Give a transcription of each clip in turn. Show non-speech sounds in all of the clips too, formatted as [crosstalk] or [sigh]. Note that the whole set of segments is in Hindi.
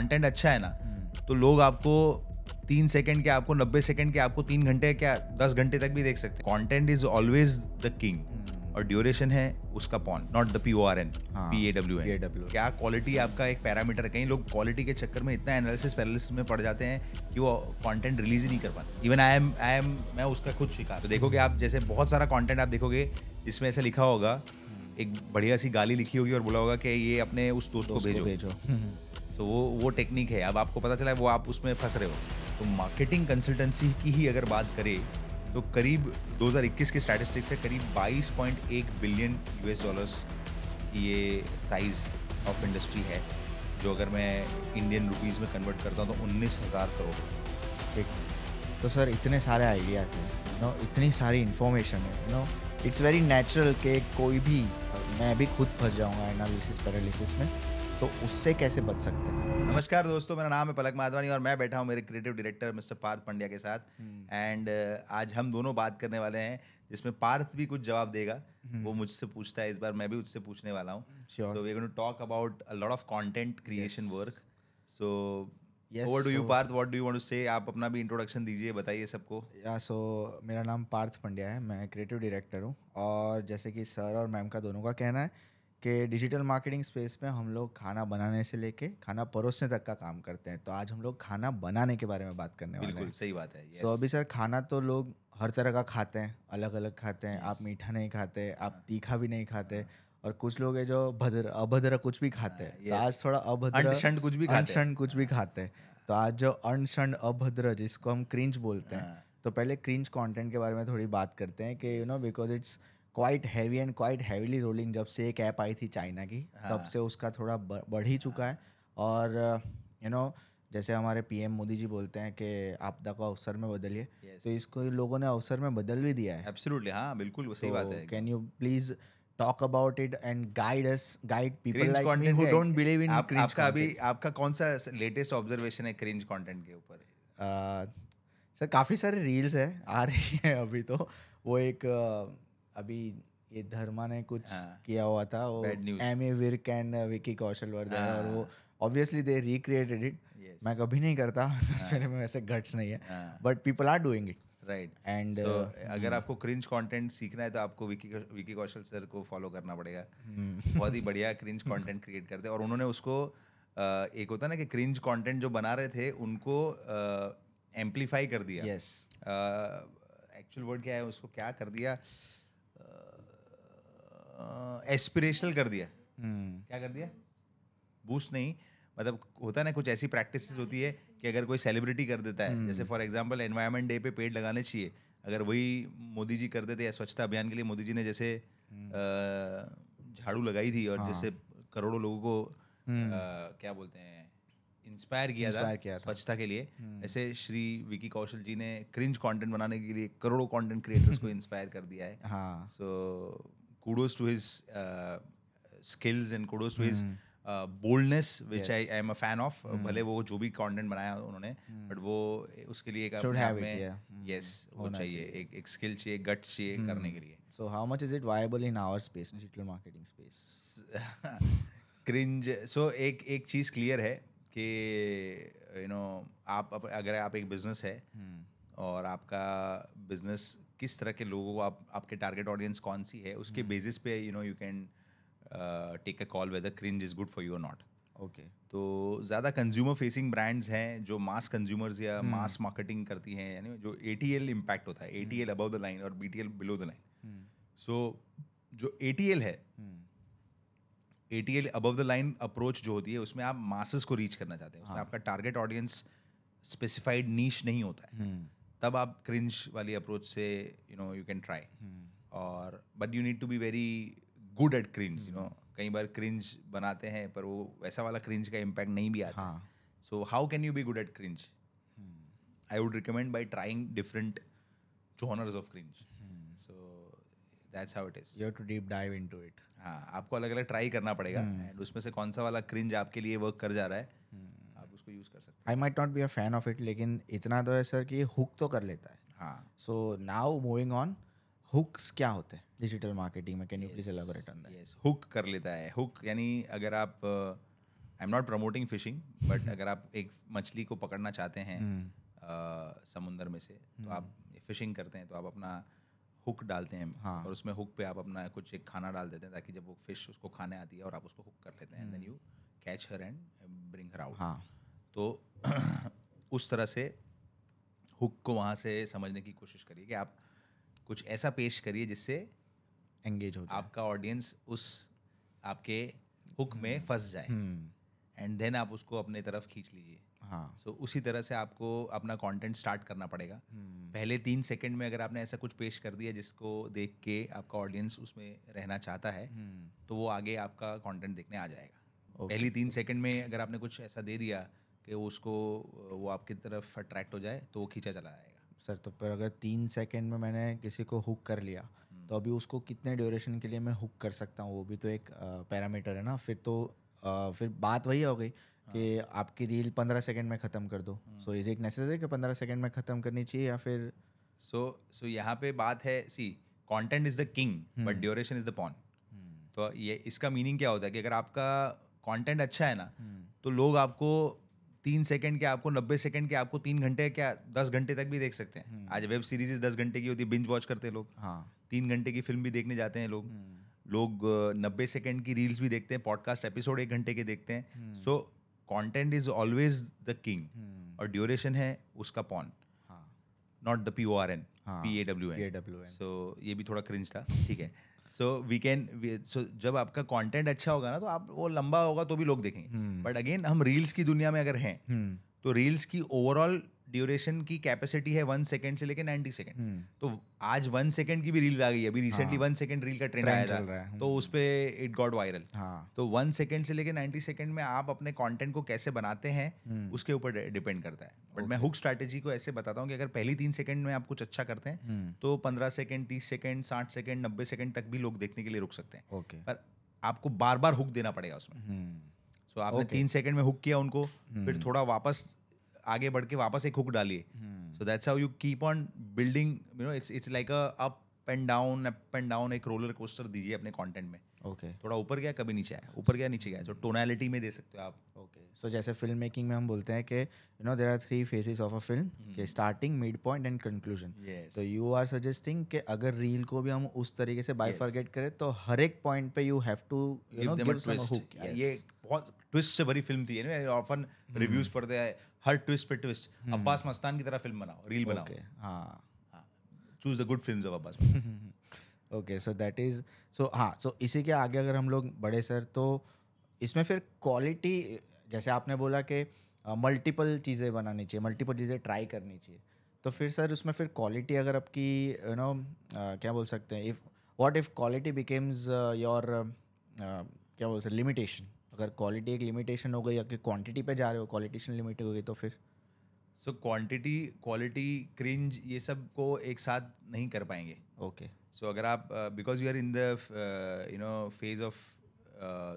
कंटेंट अच्छा है ना हम्म। तो लोग आपको तीन सेकंड के आपको नब्बे सेकंड के आपको तीन घंटे क्या दस घंटे तक भी देख सकते हैं content is always the king और ड्यूरेशन है उसका pawn not the P O R N P A W N क्या क्वालिटी आपका एक पैरामीटर है लोग क्वालिटी के चक्कर में इतना एनालिसिस पैरालिसिस में पड़ जाते हैं कि वो कंटेंट रिलीज ही नहीं कर पाते even I am I am मैं उसका खुद शिकार तो देखोगे आप जैसे बहुत सारा कंटेंट आप देखोगे जिसमें ऐसा लिखा होगा एक बढ़िया सी गाली लिखी होगी और बोला होगा कि ये अपने उस दोस्त, दोस्त को भेजो भेजो सो हम्म। वो वो टेक्निक है अब आपको पता चला है वो आप उसमें फंस रहे हो तो मार्केटिंग कंसल्टेंसी की ही अगर बात करें तो करीब 2021 के स्टैटिस्टिक्स से करीब 22.1 बिलियन यूएस डॉलर्स ये साइज़ ऑफ इंडस्ट्री है जो अगर मैं इंडियन रुपीज़ में कन्वर्ट करता हूँ तो उन्नीस हज़ार करोड़ ठीक तो सर इतने सारे आइडियाज़ हैं नो इतनी सारी इन्फॉर्मेशन है नो इट्स वेरी नेचुरल कि कोई भी मैं भी खुद फंस जाऊंगा एनालिसिस पैरालिसिस में तो उससे कैसे बच सकते हैं नमस्कार दोस्तों मेरा नाम है पलक माधवानी और मैं बैठा हूँ मेरे creative director mister Parth Pandya के साथ एंड हम्म। hmm. आज हम दोनों बात करने वाले हैं जिसमें पार्थ भी कुछ जवाब देगा hmm. वो मुझसे पूछता है इस बार मैं भी उससे पूछने वाला हूँ so we talk about a lot of content creation work so yes, so, you Parth what do say आप अपना भी इंट्रोडक्शन दीजिए बताइए सबको या सो मेरा नाम पार्थ पंड्या है मैं क्रिएटिव डायरेक्टर हूँ और जैसे कि सर और मैम का दोनों का कहना है कि डिजिटल मार्केटिंग स्पेस में हम लोग खाना बनाने से लेके खाना परोसने तक का काम करते हैं तो आज हम लोग खाना बनाने के बारे में बात करने वाले हैं सही बात है तो so, अभी सर खाना तो लोग हर तरह का खाते हैं अलग अलग खाते हैं आप मीठा नहीं खाते आप तीखा भी नहीं खाते और कुछ लोग है जो भद्र अभद्र कुछ भी खाते हैं तो आज थोड़ा अभद्र अनशन कुछ भी खाते हैं कुछ भी खाते हैं हाँ। तो आज जो अनशन अभद्र जिसको हम क्रिंज बोलते हैं हाँ। तो पहले क्रिंज कंटेंट के बारे में थोड़ी बात करते हैं कि you know because it's quite heavy and quite heavily rolling जब से एक ऐप आई थी चाइना की हाँ। तब से उसका थोड़ा बढ़ ही चुका है और यू नो जैसे हमारे पीएम मोदी जी बोलते हैं कि आपदा को अवसर में बदलिए तो इसको लोगों ने अवसर में बदल भी दिया है एब्सोल्युटली हाँ बिल्कुल सही तो बात है can you please talk about it and guide us, guide people cringe like me who don't believe in आप, cringe आपका content. अभी आपका कौन सा लेटेस्ट ऑब्जर्वेशन है क्रिंज कंटेंट के ऊपर सर काफ़ी सारे रील्स है आ रही है अभी तो वो एक अभी ये धर्मा ने कुछ हाँ, किया हुआ था वो M A Virk and Vicky Kaushal Vardhan और वो ऑब्वियसली दे रिक्रिएटेड इट मैं कभी नहीं करता [laughs] हाँ, मेरे में वैसे घट्स नहीं है but people are doing it right and uh, अगर hmm. आपको क्रिंज कंटेंट सीखना है तो आपको विकी विकी कौशल सर को फॉलो करना पड़ेगा hmm. बहुत ही बढ़िया क्रिंज कंटेंट क्रिएट करते हैं और उन्होंने उसको एक होता ना कि क्रिंज कंटेंट जो बना रहे थे उनको एम्पलीफाई कर दिया यस एक्चुअल वर्ड क्या है उसको क्या कर दिया एस्पिरेशनल कर दिया hmm. क्या कर दिया बूस्ट नहीं मतलब होता है ना कुछ ऐसी प्रैक्टिस होती है कि अगर कोई सेलिब्रिटी कर देता है जैसे फॉर एग्जाम्पल एनवायरमेंट डे पे पेड़ लगाने चाहिए अगर वही मोदी जी करते थे या स्वच्छता अभियान के लिए मोदी जी ने जैसे हम्म। झाड़ू लगाई थी और हाँ। जैसे करोड़ों लोगों को आ, हम्म। क्या बोलते हैं इंस्पायर किया था, स्वच्छता के लिए हम्म। ऐसे श्री विकी कौशल जी ने क्रिंज कंटेंट बनाने के लिए करोड़ों कंटेंट क्रिएटर्स को इंस्पायर [laughs] कर दिया है so kudos to his skills and kudos to his boldness which I I am a fan of भले वो जो भी कंटेंट बनाया उन्होंने बट hmm. वो उसके लिए एक यस hmm. वो चाहिए एक एक स्किल चाहिए गट्स चाहिए hmm. करने के लिए so how much is it viable in our space digital marketing space cringe so एक एक चीज क्लियर है कि यू नो आप अगर आप एक बिजनेस है और आपका बिजनेस किस तरह के लोगों को आप आपके टारगेट ऑडियंस कौन सी है उसके बेसिस पे you know you can take a call whether cringe is good for you और नॉट ओके तो ज़्यादा कंज्यूमर फेसिंग ब्रांड्स हैं जो मास कंज्यूमर्स या मास hmm. मार्केटिंग करती हैं यानी जो ए टी एल इम्पैक्ट होता है A T L above the line और B T L below the line so जो ए टी एल है A T L above the line approach जो होती है उसमें आप मासस को रीच करना चाहते हैं उसमें हाँ। आपका टारगेट ऑडियंस स्पेसिफाइड नीच नहीं होता है hmm. तब आप क्रिंज वाली अप्रोच से you know you can try और but you need to be very good at cringe you know कई बार क्रिंज बनाते हैं पर वो वैसा वाला क्रिंज का इम्पैक्ट नहीं भी आता so how can you be good at cringe I would recommend by trying different genres of cringe so that's how it is you to deep dive into it हाँ आपको अलग अलग ट्राई करना पड़ेगा एंड hmm. उसमें से कौन सा वाला क्रिंज आपके लिए वर्क कर जा रहा है hmm. आप उसको यूज कर सकते हैं I might not be a fan of it लेकिन इतना तो है सर कि हुक तो कर लेता है हाँ so now moving on hooks क्या होते हैं डिजिटल मार्केटिंग में can you please elaborate on that yes hook कर लेता है हुक यानी अगर आप I am not promoting fishing but अगर आप एक मछली को पकड़ना चाहते हैं हम्म। uh, समुंदर में से तो हम्म। आप फिशिंग करते हैं तो आप अपना हुक डालते हैं हाँ. और उसमें हुक पे आप अपना कुछ एक खाना डाल देते हैं ताकि जब वो फिश उसको खाने आती है और आप उसको हुक कर लेते हैं then you catch her and bring her out हाँ. तो [clears throat] उस तरह से हुक को वहाँ से समझने की कोशिश करिए कि आप कुछ ऐसा पेश करिए जिससे एंगेज हो आपका ऑडियंस उस आपके हुक में हम्म। फंस जाए एंड हम्म। देन आप उसको अपने तरफ खींच लीजिए हाँ सो so, उसी तरह से आपको अपना कंटेंट स्टार्ट करना पड़ेगा हम्म। पहले तीन सेकंड में अगर आपने ऐसा कुछ पेश कर दिया जिसको देख के आपका ऑडियंस उसमें रहना चाहता है तो वो आगे आपका कंटेंट देखने आ जाएगा okay. पहली तीन सेकंड में अगर आपने कुछ ऐसा दे दिया कि उसको वो आपकी तरफ अट्रैक्ट हो जाए तो वो खींचा चला जाएगा सर तो पर अगर तीन सेकंड में मैंने किसी को हुक कर लिया हम्म। तो अभी उसको कितने ड्यूरेशन के लिए मैं हुक कर सकता हूँ वो भी तो एक पैरामीटर है ना फिर तो आ, फिर बात वही हो गई कि हाँ। आपकी रील पंद्रह सेकंड में ख़त्म कर दो सो इज़ इट नेसेसरी कि पंद्रह सेकंड में ख़त्म करनी चाहिए या फिर सो सो यहाँ पे बात है see content is the king but duration is the pawn तो ये इसका मीनिंग क्या होता है कि अगर आपका कॉन्टेंट अच्छा है ना हम्म। तो लोग आपको तीन सेकंड के आपको नब्बे सेकंड के आपको तीन घंटे क्या दस घंटे तक भी देख सकते हैं हम्म। आज वेब सीरीज दस घंटे की होती है बिंज वॉच करते हैं लोग हाँ तीन घंटे की फिल्म भी देखने जाते हैं लोग हम्म। लोग नब्बे सेकंड की रील्स भी देखते हैं पॉडकास्ट एपिसोड एक घंटे के देखते हैं so content is always the king और ड्यूरेशन है उसका pawn not the P O R N P A W N so ये भी थोड़ा क्रिंज था ठीक है सो वी कैन सो जब आपका कंटेंट अच्छा होगा ना तो आप वो लंबा होगा तो भी लोग देखेंगे बट हम्म। अगेन हम रील्स की दुनिया में अगर हैं हम्म। तो रील्स की ओवरऑल ड्यूरेशन की कैपेसिटी है वन सेकेंड से लेकर नाइनटी सेकेंड तो आज वन सेकेंड की भी रील आ गई अभी रिसेंटली वन सेकेंड रील का ट्रेंड आया था तो उस पर इट गॉट वायरल तो वन सेकेंड से लेकर नाइनटी सेकेंड में आप अपने कॉन्टेंट को कैसे बनाते हैं हम्म। उसके ऊपर डिपेंड करता है बट मैं हुक स्ट्रैटेजी को ऐसे बताता हूँ कि अगर पहली तीन सेकेंड में आप कुछ अच्छा करते हैं हम्म। तो पंद्रह सेकेंड तीस सेकेंड साठ सेकेंड नब्बे सेकेंड तक भी लोग देखने के लिए रुक सकते हैं पर आपको बार बार हुक देना पड़ेगा उसमें सो हम्म। so, आपने okay. तीन सेकंड में हुक किया उनको hmm. फिर थोड़ा वापस आगे बढ़ के वापस एक हुक डालिए so that's how you keep on building you know it's it's like a up and down up and down एक रोलर कोस्टर दीजिए अपने कंटेंट में ओके okay. थोड़ा ऊपर गया कभी नीचे आया ऊपर गया नीचे गया so, टोनैलिटी में दे सकते हो आप ओके सो जैसे फिल्म मेकिंग में हम बोलते हैं कि you know there are three phases of a film के starting mid point and conclusion तो यू आर सजेस्टिंग कि अगर रील को भी हम उस तरीके से बाई फॉरगेट yes. करें तो हर एक पॉइंट पे you have to you know give some hook ये बहुत ट्विस्ट से भरी फिल्म थी ऑफन रिव्यूज हम्म। पढ़ते हैं हर ट्विस्ट पे ट्विस्ट हम्म। अब्बास मस्तान की तरह फिल्म बनाओ रील बनाओ ओके हां choose the good films of Abbas okay so that is so हाँ सो इसी के आगे अगर हम लोग बड़े सर तो इसमें फिर क्वालिटी जैसे आपने बोला कि मल्टीपल चीज़ें बनानी चाहिए मल्टीपल चीज़ें ट्राई करनी चाहिए तो फिर सर उसमें फिर क्वालिटी अगर आपकी यू नो क्या बोल सकते हैं if what if quality becomes your क्या बोल सकते लिमिटेशन अगर क्वालिटी एक लिमिटेशन हो गई या कि क्वांटिटी पे जा रहे हो क्वालिटेशन लिमिटेड हो गई तो फिर सो क्वांटिटी क्वालिटी क्रिंज ये सब को एक साथ नहीं कर पाएंगे ओके okay. सो so, अगर आप because you are in the you know phase of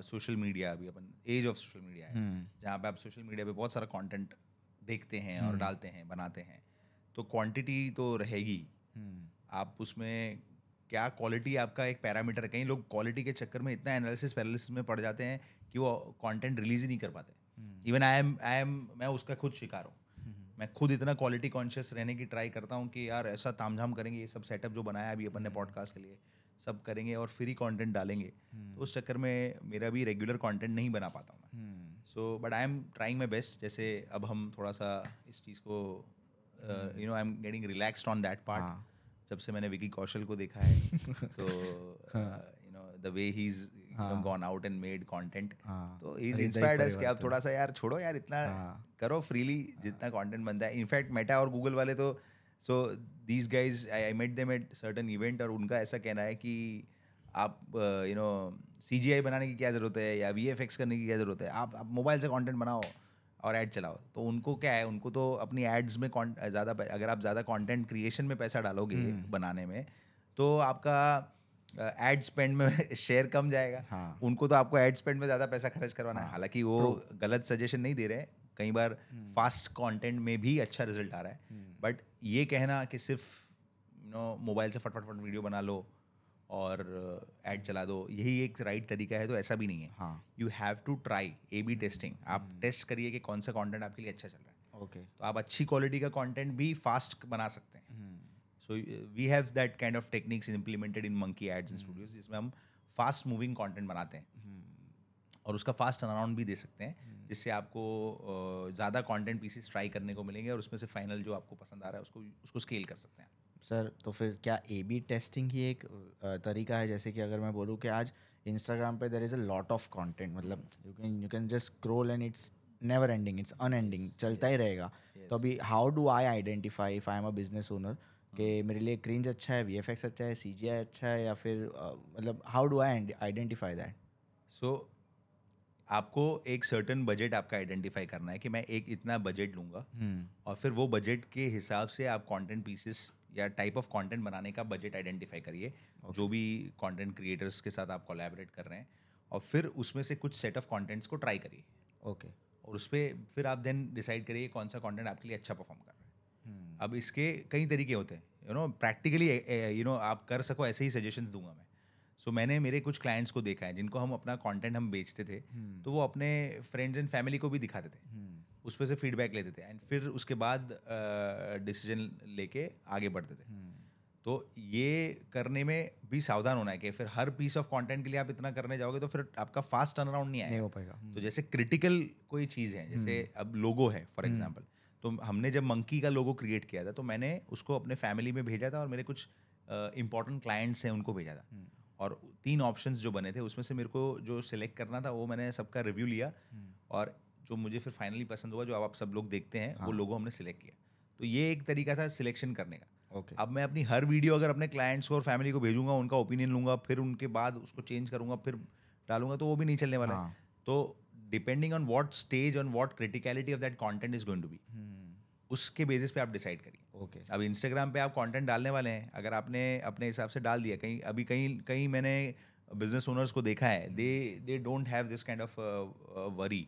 social media अभी अपन एज ऑफ सोशल मीडिया है हम्म। जहाँ पे आप सोशल मीडिया पे बहुत सारा कंटेंट देखते हैं और हम्म। डालते हैं बनाते हैं तो क्वांटिटी तो रहेगी हम्म। आप उसमें क्या क्वालिटी आपका एक पैरामीटर है कई लोग क्वालिटी के चक्कर में इतना एनालिसिस पैरालिसिस में पड़ जाते हैं कि वो कंटेंट रिलीज ही नहीं कर पाते even I am I am मैं उसका खुद शिकार हूँ मैं खुद इतना क्वालिटी कॉन्शियस रहने की ट्राई करता हूँ कि यार ऐसा तामझाम करेंगे ये सब सेटअप जो बनाया अभी अपन ने पॉडकास्ट के लिए सब करेंगे और फ्री कंटेंट डालेंगे तो उस चक्कर में मेरा भी रेगुलर कंटेंट नहीं बना पाता हूँ so but I am trying my best जैसे अब हम थोड़ा सा इस चीज़ को you know I am getting relaxed on that part जब से मैंने विकी कौशल को देखा है [laughs] तो you know the way he is gone out and made content तो इज इंस्पायर्ड अस कि आप थोड़ा सा यार छोड़ो यार इतना हाँ। करो फ्रीली जितना कंटेंट हाँ। बनता है इनफैक्ट मेटा और गूगल वाले तो so these guys I I met them at certain event और उनका ऐसा कहना है कि आप यू नो सी जी आई बनाने की क्या ज़रूरत है या वी एफ एक्स करने की क्या ज़रूरत है आप आप मोबाइल से कॉन्टेंट बनाओ और ऐड चलाओ तो उनको क्या है उनको तो अपनी एड्स में ज़्यादा अगर आप ज़्यादा कॉन्टेंट क्रिएशन में पैसा डालोगे hmm. बनाने में तो आपका एड uh, स्पेंड में शेयर [laughs] कम जाएगा हाँ. उनको तो आपको एड स्पेंड में ज़्यादा पैसा खर्च करवाना हाँ. है हालांकि वो गलत सजेशन नहीं दे रहे कई बार फास्ट हम्म। कंटेंट में भी अच्छा रिजल्ट आ रहा है बट हम्म। ये कहना कि सिर्फ नो मोबाइल से फटफट फट वीडियो बना लो और ऐड uh, चला दो यही एक राइट तरीका है तो ऐसा भी नहीं है हाँ you have to try A B testing आप टेस्ट हम्म। करिए कि कौन सा कंटेंट आपके लिए अच्छा चल रहा है ओके तो आप अच्छी क्वालिटी का कंटेंट भी फास्ट बना सकते हैं so we have that kind of techniques implemented in Monkey Ads in studios जिसमें हम फास्ट मूविंग कॉन्टेंट बनाते हैं और उसका फास्ट टर्न भी दे सकते हैं जिससे आपको ज़्यादा कंटेंट पीसेस ट्राई करने को मिलेंगे और उसमें से फाइनल जो आपको पसंद आ रहा है उसको उसको स्केल कर सकते हैं सर तो फिर क्या ए बी टेस्टिंग ही एक तरीका है जैसे कि अगर मैं बोलूँ कि आज इंस्टाग्राम पे there is a lot of content मतलब you can you can just scroll and it's never ending it's unending चलता yes. ही रहेगा yes. तो अभी how do I identify if I am a business owner कि मेरे लिए क्रिंज अच्छा है वी अच्छा है सी अच्छा है या फिर uh, मतलब how do I identify that so आपको एक सर्टन बजट आपका आइडेंटिफाई करना है कि मैं एक इतना बजट लूँगा हम्म। और फिर वो बजट के हिसाब से आप कंटेंट पीसेस या टाइप ऑफ कंटेंट बनाने का बजट आइडेंटिफाई करिए जो भी कंटेंट क्रिएटर्स के साथ आप कोलैबोरेट कर रहे हैं और फिर उसमें से कुछ सेट ऑफ कंटेंट्स को ट्राई करिए ओके और उस पर फिर आप देन डिसाइड करिए कौन सा कंटेंट आपके लिए अच्छा परफॉर्म कर रहा है हम्म। अब इसके कई तरीके होते हैं you know practically you know आप कर सको ऐसे ही सजेशंस दूंगा मैं सो so, मैंने मेरे कुछ क्लाइंट्स को देखा है जिनको हम अपना कंटेंट हम बेचते थे hmm. तो वो अपने फ्रेंड्स एंड फैमिली को भी दिखाते थे hmm. उस पर से फीडबैक लेते थे एंड फिर उसके बाद डिसीजन लेके आगे बढ़ते थे hmm. तो ये करने में भी सावधान होना है कि फिर हर पीस ऑफ कंटेंट के लिए आप इतना करने जाओगे तो फिर आपका फास्ट टर्न अराउंड नहीं आएगा नहीं हो पाएगा तो जैसे क्रिटिकल कोई चीज़ है जैसे अब लोगो है फॉर एग्जाम्पल तो हमने जब मंकी का लोगो क्रिएट किया था तो मैंने उसको अपने फैमिली में भेजा था और मेरे कुछ इंपॉर्टेंट क्लाइंट्स हैं उनको भेजा था और तीन ऑप्शंस जो बने थे उसमें से मेरे को जो सिलेक्ट करना था वो मैंने सबका रिव्यू लिया हम्म। और जो मुझे फिर फाइनली पसंद हुआ जो आप सब लोग देखते हैं हाँ. वो लोगों हमने सिलेक्ट किया तो ये एक तरीका था सिलेक्शन करने का ओके अब मैं अपनी हर वीडियो अगर अपने क्लाइंट्स को और फैमिली को भेजूंगा उनका ओपिनियन लूंगा फिर उनके बाद उसको चेंज करूंगा फिर डालूंगा तो वो भी नहीं चलने वाला हाँ. है तो depending on what stage on what criticality of that content is going to be उसके बेसिस पे आप डिसाइड करिए ओके okay. अब इंस्टाग्राम पे आप कंटेंट डालने वाले हैं अगर आपने अपने हिसाब से डाल दिया कहीं अभी कहीं कहीं मैंने बिजनेस ओनर्स को देखा है they they don't have this kind of worry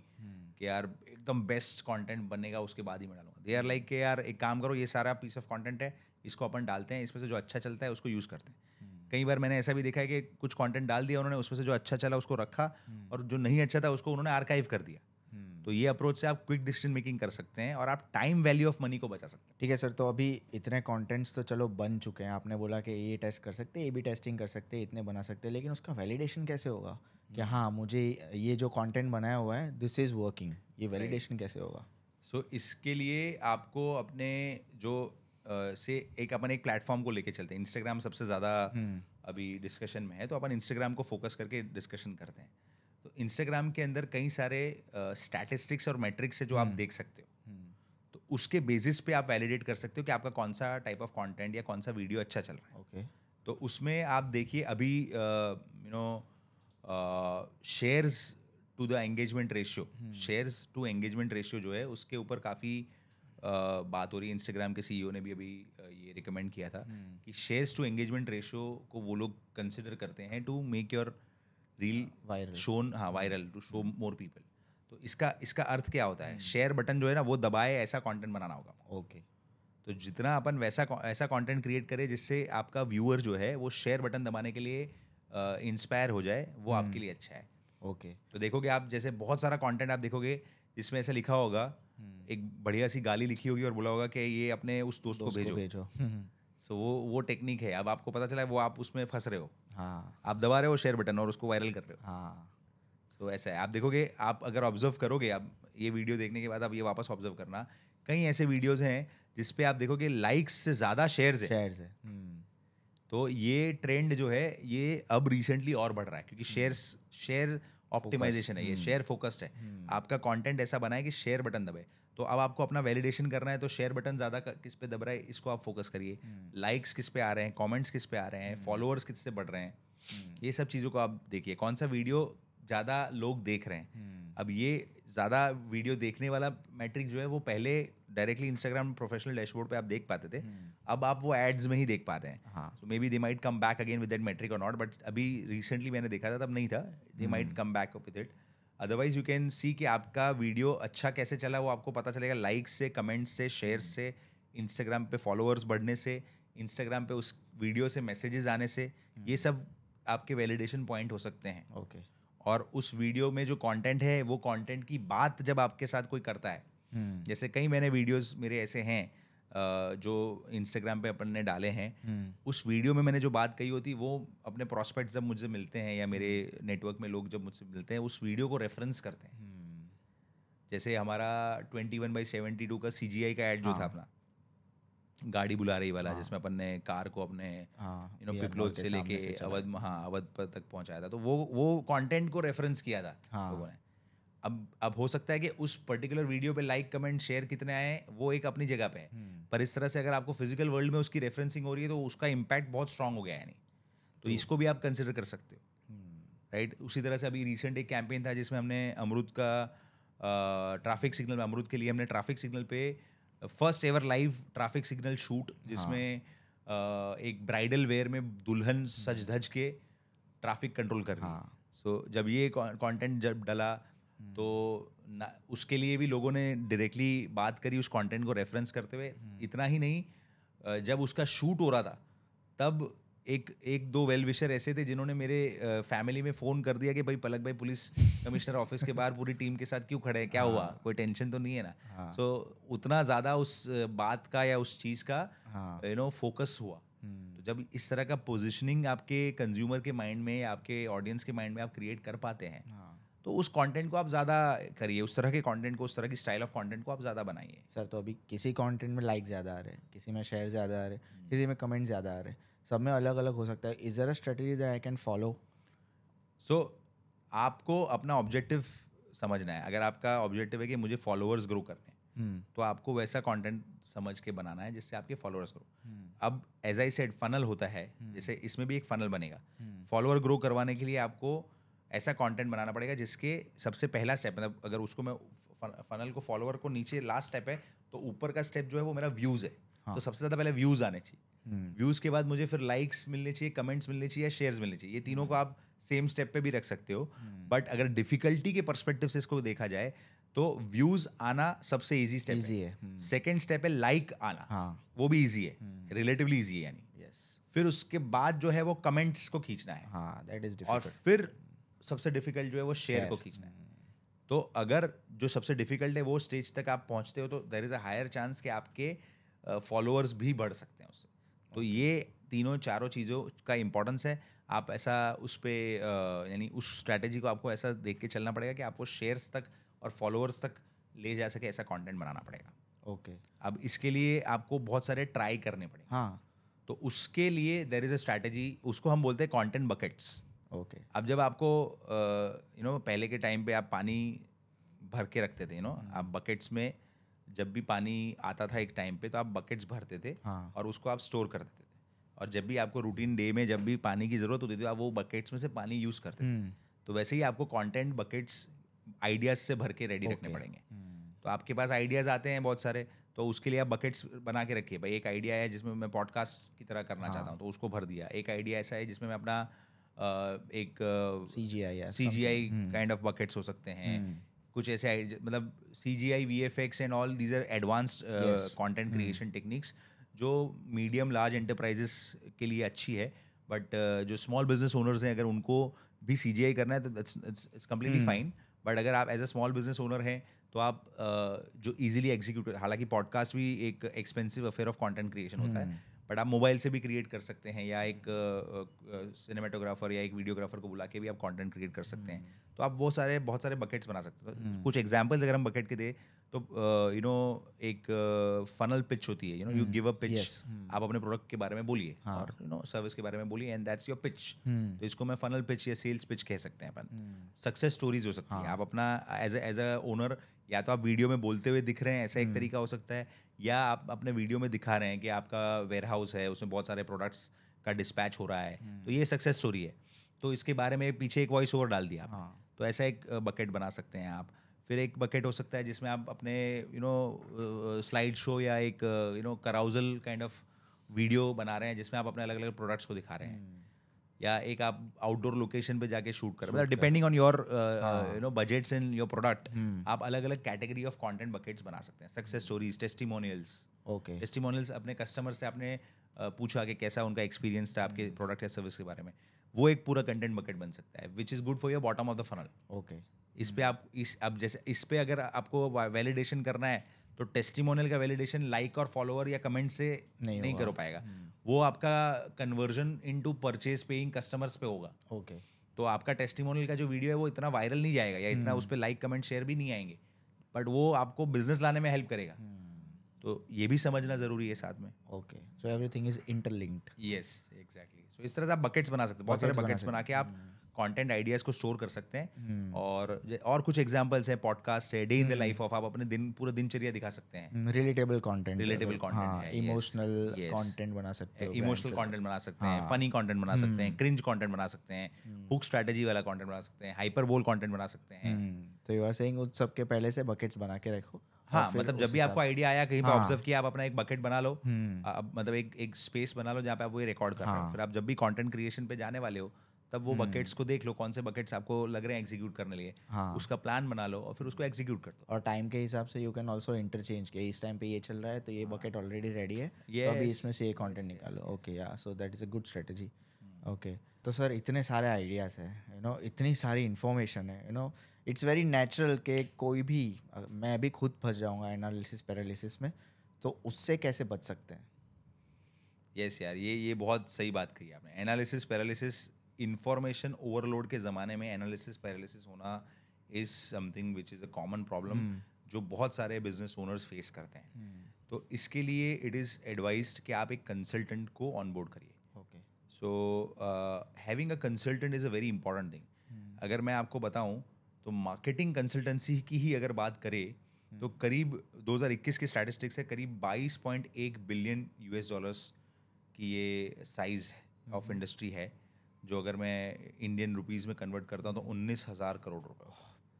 कि यार एकदम बेस्ट कंटेंट बनेगा उसके बाद ही मैं डालूंगा दे आर लाइक के यार एक काम करो ये सारा पीस ऑफ कॉन्टेंट है इसको अपन डालते हैं इसमें से जो अच्छा चलता है उसको यूज़ करते हैं hmm. कई बार मैंने ऐसा भी देखा है कि कुछ कंटेंट डाल दिया उन्होंने उसमें से जो अच्छा चला उसको रखा hmm. और जो नहीं अच्छा था उसको उन्होंने आर्काइव कर दिया तो ये अप्रोच से आप क्विक डिसीजन मेकिंग कर सकते हैं और आप टाइम वैल्यू ऑफ मनी को बचा सकते हैं ठीक है सर तो अभी इतने कॉन्टेंट्स तो चलो बन चुके हैं आपने बोला कि ये टेस्ट कर सकते ए बी टेस्टिंग कर सकते इतने बना सकते लेकिन उसका वैलिडेशन कैसे होगा कि hmm. हाँ मुझे ये जो कॉन्टेंट बनाया हुआ है दिस इज़ वर्किंग ये वैलिडेशन कैसे होगा सो so, इसके लिए आपको अपने जो से एक अपन एक प्लेटफॉर्म को लेके चलते हैं इंस्टाग्राम सबसे ज़्यादा hmm. अभी डिस्कशन में है तो अपन इंस्टाग्राम को फोकस करके डिस्कशन करते हैं तो इंस्टाग्राम के अंदर कई सारे स्टैटिस्टिक्स uh, और मैट्रिक्स है जो आप हम्म। देख सकते हो हम्म। तो उसके बेसिस पे आप वैलिडेट कर सकते हो कि आपका कौन सा टाइप ऑफ कंटेंट या कौन सा वीडियो अच्छा चल रहा है ओके तो उसमें आप देखिए अभी you know shares to the engagement ratio shares to engagement ratio जो है उसके ऊपर काफ़ी uh, बात हो रही है इंस्टाग्राम के सीईओ ने भी अभी uh, ये रिकमेंड किया था hmm. कि शेयर्स टू एंगेजमेंट रेशियो को वो लोग कंसिडर करते हैं to make your reel viral shown हाँ viral to show more people तो इसका इसका अर्थ क्या होता है शेयर hmm. बटन जो है ना वो दबाए ऐसा कंटेंट बनाना होगा ओके तो जितना अपन वैसा ऐसा कंटेंट क्रिएट करें जिससे आपका व्यूअर जो है वो शेयर बटन दबाने के लिए इंस्पायर हो जाए वो hmm. आपके लिए अच्छा है ओके तो देखोगे आप जैसे बहुत सारा कंटेंट आप देखोगे जिसमें ऐसा लिखा होगा hmm. एक बढ़िया सी गाली लिखी होगी और बोला होगा कि ये अपने उस दोस्त को भेजो सो [laughs] वो वो टेक्निक है अब आपको पता चला है वो आप उसमें फंस रहे हो हाँ आप दबा रहे हो शेयर बटन और उसको वायरल कर रहे हो हाँ सो so, ऐसा है आप देखोगे आप अगर ऑब्जर्व करोगे आप ये वीडियो देखने के बाद आप ये वापस ऑब्जर्व करना कई ऐसे वीडियोज़ हैं जिसपे आप देखोगे लाइक्स से ज़्यादा शेयर्स है शेयर है तो ये ट्रेंड जो है ये अब रिसेंटली और बढ़ रहा है क्योंकि शेयर शेयर ऑप्टिमाइजेशन है ये शेयर फोकस्ड है हम्म। आपका कंटेंट ऐसा बना है कि शेयर बटन दबे तो अब आपको अपना वैलिडेशन करना है तो शेयर बटन ज़्यादा किस पे दब रहा है इसको आप फोकस करिए लाइक्स हम्म। किस पे आ रहे हैं कमेंट्स किस पे आ रहे हैं फॉलोअर्स किस से बढ़ रहे हैं हम्म। ये सब चीज़ों को आप देखिए कौन सा वीडियो ज़्यादा लोग देख रहे हैं हम्म। अब ये ज़्यादा वीडियो देखने वाला मैट्रिक जो है वो पहले डायरेक्टली इंस्टाग्राम प्रोफेशनल डैशबोर्ड पे आप देख पाते थे अब आप वो एड्स में ही देख पाते हैं maybe they might come back again with that metric और नॉट बट अभी रिसेंटली मैंने देखा था तब नहीं था they might come back with it otherwise you can see कि आपका वीडियो अच्छा कैसे चला वो आपको पता चलेगा लाइक से कमेंट्स से शेयर से इंस्टाग्राम पे फॉलोअर्स बढ़ने से इंस्टाग्राम पे उस वीडियो से मैसेजेस आने से ये हम्म। सब आपके वैलिडेशन पॉइंट हो सकते हैं ओके okay. और उस वीडियो में जो कंटेंट है वो कंटेंट की बात जब आपके साथ कोई करता है हम्म। जैसे कई मैंने वीडियोस मेरे ऐसे हैं जो इंस्टाग्राम पे अपन ने डाले हैं हम्म। उस वीडियो में मैंने जो बात कही होती वो अपने प्रॉस्पेक्ट जब मुझसे मिलते हैं या हम्म। मेरे नेटवर्क में लोग जब मुझसे मिलते हैं उस वीडियो को रेफरेंस करते हैं हम्म। जैसे हमारा twenty one by seventy two का सी जी आई का एड जो था हाँ। अपना गाड़ी बुला रही वाला हाँ। जिसमें अपन ने कार को अपने यू नो पिपलो से लेके अवध हाँ अवध पर तक पहुंचाया था तो वो वो कंटेंट को रेफरेंस किया था हाँ। लोगों ने अब अब हो सकता है कि उस पर्टिकुलर वीडियो पे लाइक कमेंट शेयर कितने आए वो एक अपनी जगह पे है हम्म। पर इस तरह से अगर आपको फिजिकल वर्ल्ड में उसकी रेफरेंसिंग हो रही है तो उसका इम्पैक्ट बहुत स्ट्रांग हो गया यानी तो, तो इसको भी आप कंसिडर कर सकते हो राइट हम्म। right? उसी तरह से अभी रिसेंट एक कैंपेन था जिसमें हमने अमरूद का ट्रैफिक सिग्नल में अमरूद के लिए हमने ट्रैफिक सिग्नल पे first ever live traffic signal shoot जिसमें हाँ. एक ब्राइडल वेयर में दुल्हन हम्म। सज धज के ट्रैफिक कंट्रोल कर रही हाँ. सो so, जब ये कंटेंट जब डला हम्म। तो ना उसके लिए भी लोगों ने डायरेक्टली बात करी उस कंटेंट को रेफरेंस करते हुए हम्म। इतना ही नहीं जब उसका शूट हो रहा था तब एक एक दो वेल विशर ऐसे थे जिन्होंने मेरे फैमिली में फ़ोन कर दिया कि भाई पलक भाई पुलिस कमिश्नर ऑफिस [laughs] के बाहर पूरी टीम के साथ क्यों खड़े हैं क्या हाँ। हुआ कोई टेंशन तो नहीं है ना हाँ। सो so, उतना ज़्यादा उस बात का या उस चीज़ का यू नो फोकस हुआ हम्म। तो जब इस तरह का पोजिशनिंग आपके कंज्यूमर के माइंड में आपके ऑडियंस के माइंड में आप क्रिएट कर पाते हैं हाँ। तो उस कंटेंट को आप ज़्यादा करिए उस तरह के कंटेंट को उस तरह की स्टाइल ऑफ कंटेंट को आप ज़्यादा बनाइए सर तो अभी किसी कंटेंट में लाइक ज़्यादा आ रहे हैं किसी में शेयर ज़्यादा आ रहे हैं हम्म। किसी में कमेंट ज़्यादा आ रहे हैं सब में अलग अलग हो सकता है is there a strategy that I can follow so आपको अपना ऑब्जेक्टिव समझना है अगर आपका ऑब्जेक्टिव है कि मुझे फॉलोअर्स ग्रो करने हैं हम्म। तो आपको वैसा कंटेंट समझ के बनाना है जिससे आपके फॉलोअर्स हम्म। ग्रो अब एज आई सेड फनल होता है जैसे इसमें भी एक फनल बनेगा फॉलोअर ग्रो करवाने के लिए आपको ऐसा कंटेंट बनाना पड़ेगा जिसके सबसे पहला स्टेप मतलब अगर उसको मैं फनल को फॉलोअर को नीचे लास्ट स्टेप है तो ऊपर का स्टेप जो है वो मेरा व्यूज़ है हाँ. तो सबसे ज़्यादा पहले व्यूज़ आने चाहिए व्यूज़ हम्म। के बाद मुझे फिर लाइक्स मिलने चाहिए कमेंट्स मिलने चाहिए या शेयर्स मिलने चाहिए ये तीनों हम्म। को आप सेम स्टेप पे भी रख सकते हो बट हम्म। अगर डिफिकल्टी के परस्पेक्टिव से इसको देखा जाए तो व्यूज आना सबसे इजी स्टेप है सेकेंड स्टेप है लाइक like आना हाँ. वो भी इजी है रिलेटिवली इजी है यानी yes. फिर उसके बाद जो है वो कमेंट्स को खींचना है हाँ, that is और फिर सबसे डिफिकल्ट जो है वो शेयर को खींचना है तो अगर जो सबसे डिफिकल्ट है वो स्टेज तक आप पहुंचते हो तो there is a higher chance कि आपके फॉलोअर्स भी बढ़ सकते हैं उससे तो ये तीनों चारों चीज़ों का इम्पोर्टेंस है आप ऐसा उस पर यानी उस स्ट्रैटेजी को आपको ऐसा देख के चलना पड़ेगा कि आपको शेयर्स तक और फॉलोअर्स तक ले जा सके ऐसा कंटेंट बनाना पड़ेगा ओके okay. अब इसके लिए आपको बहुत सारे ट्राई करने पड़े हाँ तो उसके लिए देर इज़ अ स्ट्रैटेजी उसको हम बोलते हैं कॉन्टेंट बकेट्स ओके okay. अब जब आपको यू नो पहले के टाइम पे आप पानी भर के रखते थे यू नो हाँ। आप बकेट्स में जब भी पानी आता था एक टाइम पे तो आप बकेट्स भरते थे हाँ. और उसको आप स्टोर कर देते थे और जब भी आपको रूटीन डे में जब भी पानी की ज़रूरत होती थी आप वो बकेट्स में से पानी यूज़ करते थे हम्म। तो वैसे ही आपको कॉन्टेंट बकेट्स आइडियाज़ से भर के रेडी okay. रखने पड़ेंगे हम्म। तो आपके पास आइडियाज़ आते हैं बहुत सारे तो उसके लिए आप बकेट्स बना के रखिए भाई एक आइडिया है जिसमें मैं पॉडकास्ट की तरह करना हाँ। चाहता हूँ तो उसको भर दिया एक आइडिया ऐसा है जिसमें मैं अपना एक C G I C G I kind of buckets हो सकते हैं hmm. कुछ ऐसे मतलब C G I V F X and all these are advanced content creation techniques जो मीडियम लार्ज एंटरप्राइजेस के लिए अच्छी है बट uh, जो स्मॉल बिजनेस ओनर्स हैं अगर उनको भी सी जी आई करना है तो इट्स कम्प्लीटली फाइन बट अगर आप as a small business owner हैं तो आप uh, जो इजिली एग्जीक्यूट हालांकि पॉडकास्ट भी एक expensive affair of content creation होता है hmm. बट आप मोबाइल से भी क्रिएट कर सकते हैं या एक सिनेमाटोग्राफर या एक वीडियोग्राफर को बुला के भी आप कंटेंट क्रिएट कर सकते हैं हम्म। तो आप वो सारे बहुत सारे बकेट्स बना सकते हो तो हम्म। कुछ एग्जाम्पल्स अगर हम बकेट के दे तो यू नो एक फनल पिच होती है you know you give a pitch आप अपने प्रोडक्ट के बारे में बोलिए हाँ। और यू नो सर्विस के बारे में बोलिए एंड दैट्स योर पिच तो इसको मैं फनल पिच या सेल्स पिच कह सकते हैं अपन सक्सेस हम्म। स्टोरीज हो सकती है हाँ। आप अपना एज एज अ ओनर या तो आप वीडियो में बोलते हुए दिख रहे हैं ऐसा एक हम्म। तरीका हो सकता है या आप अपने वीडियो में दिखा रहे हैं कि आपका वेयर हाउस है उसमें बहुत सारे प्रोडक्ट्स का डिस्पैच हो रहा है हम्म। तो ये सक्सेस स्टोरी है तो इसके बारे में पीछे एक वॉइस ओवर डाल दिया आप हाँ। तो ऐसा एक बकेट बना सकते हैं आप फिर एक बकेट हो सकता है जिसमें आप अपने यू नो स्लाइड शो या एक you know carousel kind of video बना रहे हैं जिसमें आप अपने अलग अलग प्रोडक्ट्स को दिखा रहे हैं हम्म। या एक आप आउटडोर लोकेशन पे जाके शूट कर depending on your you know budgets and your product आप अलग अलग कैटेगरी ऑफ कंटेंट बकेट्स बना सकते हैं success stories testimonials okay testimonials अपने कस्टमर से आपने uh, पूछा कि कैसा उनका एक्सपीरियंस था आपके प्रोडक्ट hmm. या सर्विस के बारे में वो एक पूरा कंटेंट बकेट बन सकता है which is good for your bottom of the funnel okay इस पे hmm. आप इस अब जैसे इस पे अगर आपको वैलिडेशन करना है तो टेस्टिमोनियल का वैलिडेशन लाइक और फॉलोअर या कमेंट से नहीं, नहीं करो पाएगा hmm. वो आपका conversion into purchase paying customers पे होगा ओके okay. तो आपका टेस्टिमोनियल का जो वीडियो है वो इतना वायरल नहीं जाएगा या इतना hmm. उस पर लाइक कमेंट शेयर भी नहीं आएंगे बट वो आपको बिजनेस लाने में हेल्प करेगा hmm. तो ये भी समझना जरूरी है साथ में okay so everything is interlinked yes exactly so इस तरह से आप बकेट्स बना सकते हैं बहुत सारे बकेट्स बना के आप hmm. कंटेंट आइडियाज को स्टोर कर सकते हैं हम्म। और और कुछ एग्जांपल्स हैं पॉडकास्ट है day in the life of आप अपने दिन पूरा दिनचर्या दिखा सकते हैं relatable content relatable content emotional content बना सकते हैं इमोशनल हाँ। कंटेंट बना सकते हैं फनी हम्म। कंटेंट बना सकते हैं क्रिंज हम्म। कंटेंट बना सकते हैं हुक स्ट्रेटजी वाला कंटेंट बना सकते हैं हाइपर बोल कंटेंट बना सकते हैं तो यू आर सेइंग उस सब के पहले से बकेट्स बना के रखो हाँ मतलब जब भी आपको आइडिया आया कहीं पे ऑब्जर्व हाँ। किया आप अपना एक बकेट बना लो मतलब एक एक स्पेस बना लो जहाँ पे आप वो रिकॉर्ड कर रहे हो हाँ। फिर आप जब भी कंटेंट क्रिएशन पे जाने वाले हो तब वो बकेट्स हम्म। को देख लो कौन से बकेट्स आपको लग रहे हैं एग्जीक्यूट करने लिए हाँ. उसका प्लान बना लो और फिर उसको एग्जीक्यूट कर दो और टाइम के हिसाब से यू कैन ऑल्सो इंटरचेंज के इस टाइम पे ये चल रहा है तो ये बकेट ऑलरेडी रेडी है yes. तो अभी इसमें से ये कंटेंट निकालो ओके या so that is a good strategy okay तो सर इतने सारे आइडियाज़ है यू नो इतनी सारी इन्फॉर्मेशन है you know it's very natural के कोई भी मैं भी खुद फंस जाऊँगा एनालिसिस पैरालिसिस में तो उससे कैसे बच सकते हैं यस yes, यार ये ये बहुत सही बात कही आपने एनालिसिस पैरालिसिस इन्फॉर्मेशन ओवरलोड के ज़माने में एनालिसिस पैरालिसिस होना is something which is a common problem जो बहुत सारे बिजनेस ओनर्स फेस करते हैं hmm. तो इसके लिए इट इज़ एडवाइज कि आप एक कंसल्टेंट को ऑनबोर्ड करिए okay so having a consultant is a very important thing अगर मैं आपको बताऊं तो मार्केटिंग कंसल्टेंसी की ही अगर बात करें hmm. तो करीब 2021 के स्टैटिस्टिक्स से करीब 22.1 बिलियन यूएस डॉलर्स की ये साइज ऑफ इंडस्ट्री है जो अगर मैं इंडियन रुपीज़ में कन्वर्ट करता हूँ तो उन्नीस हज़ार करोड़ रुपए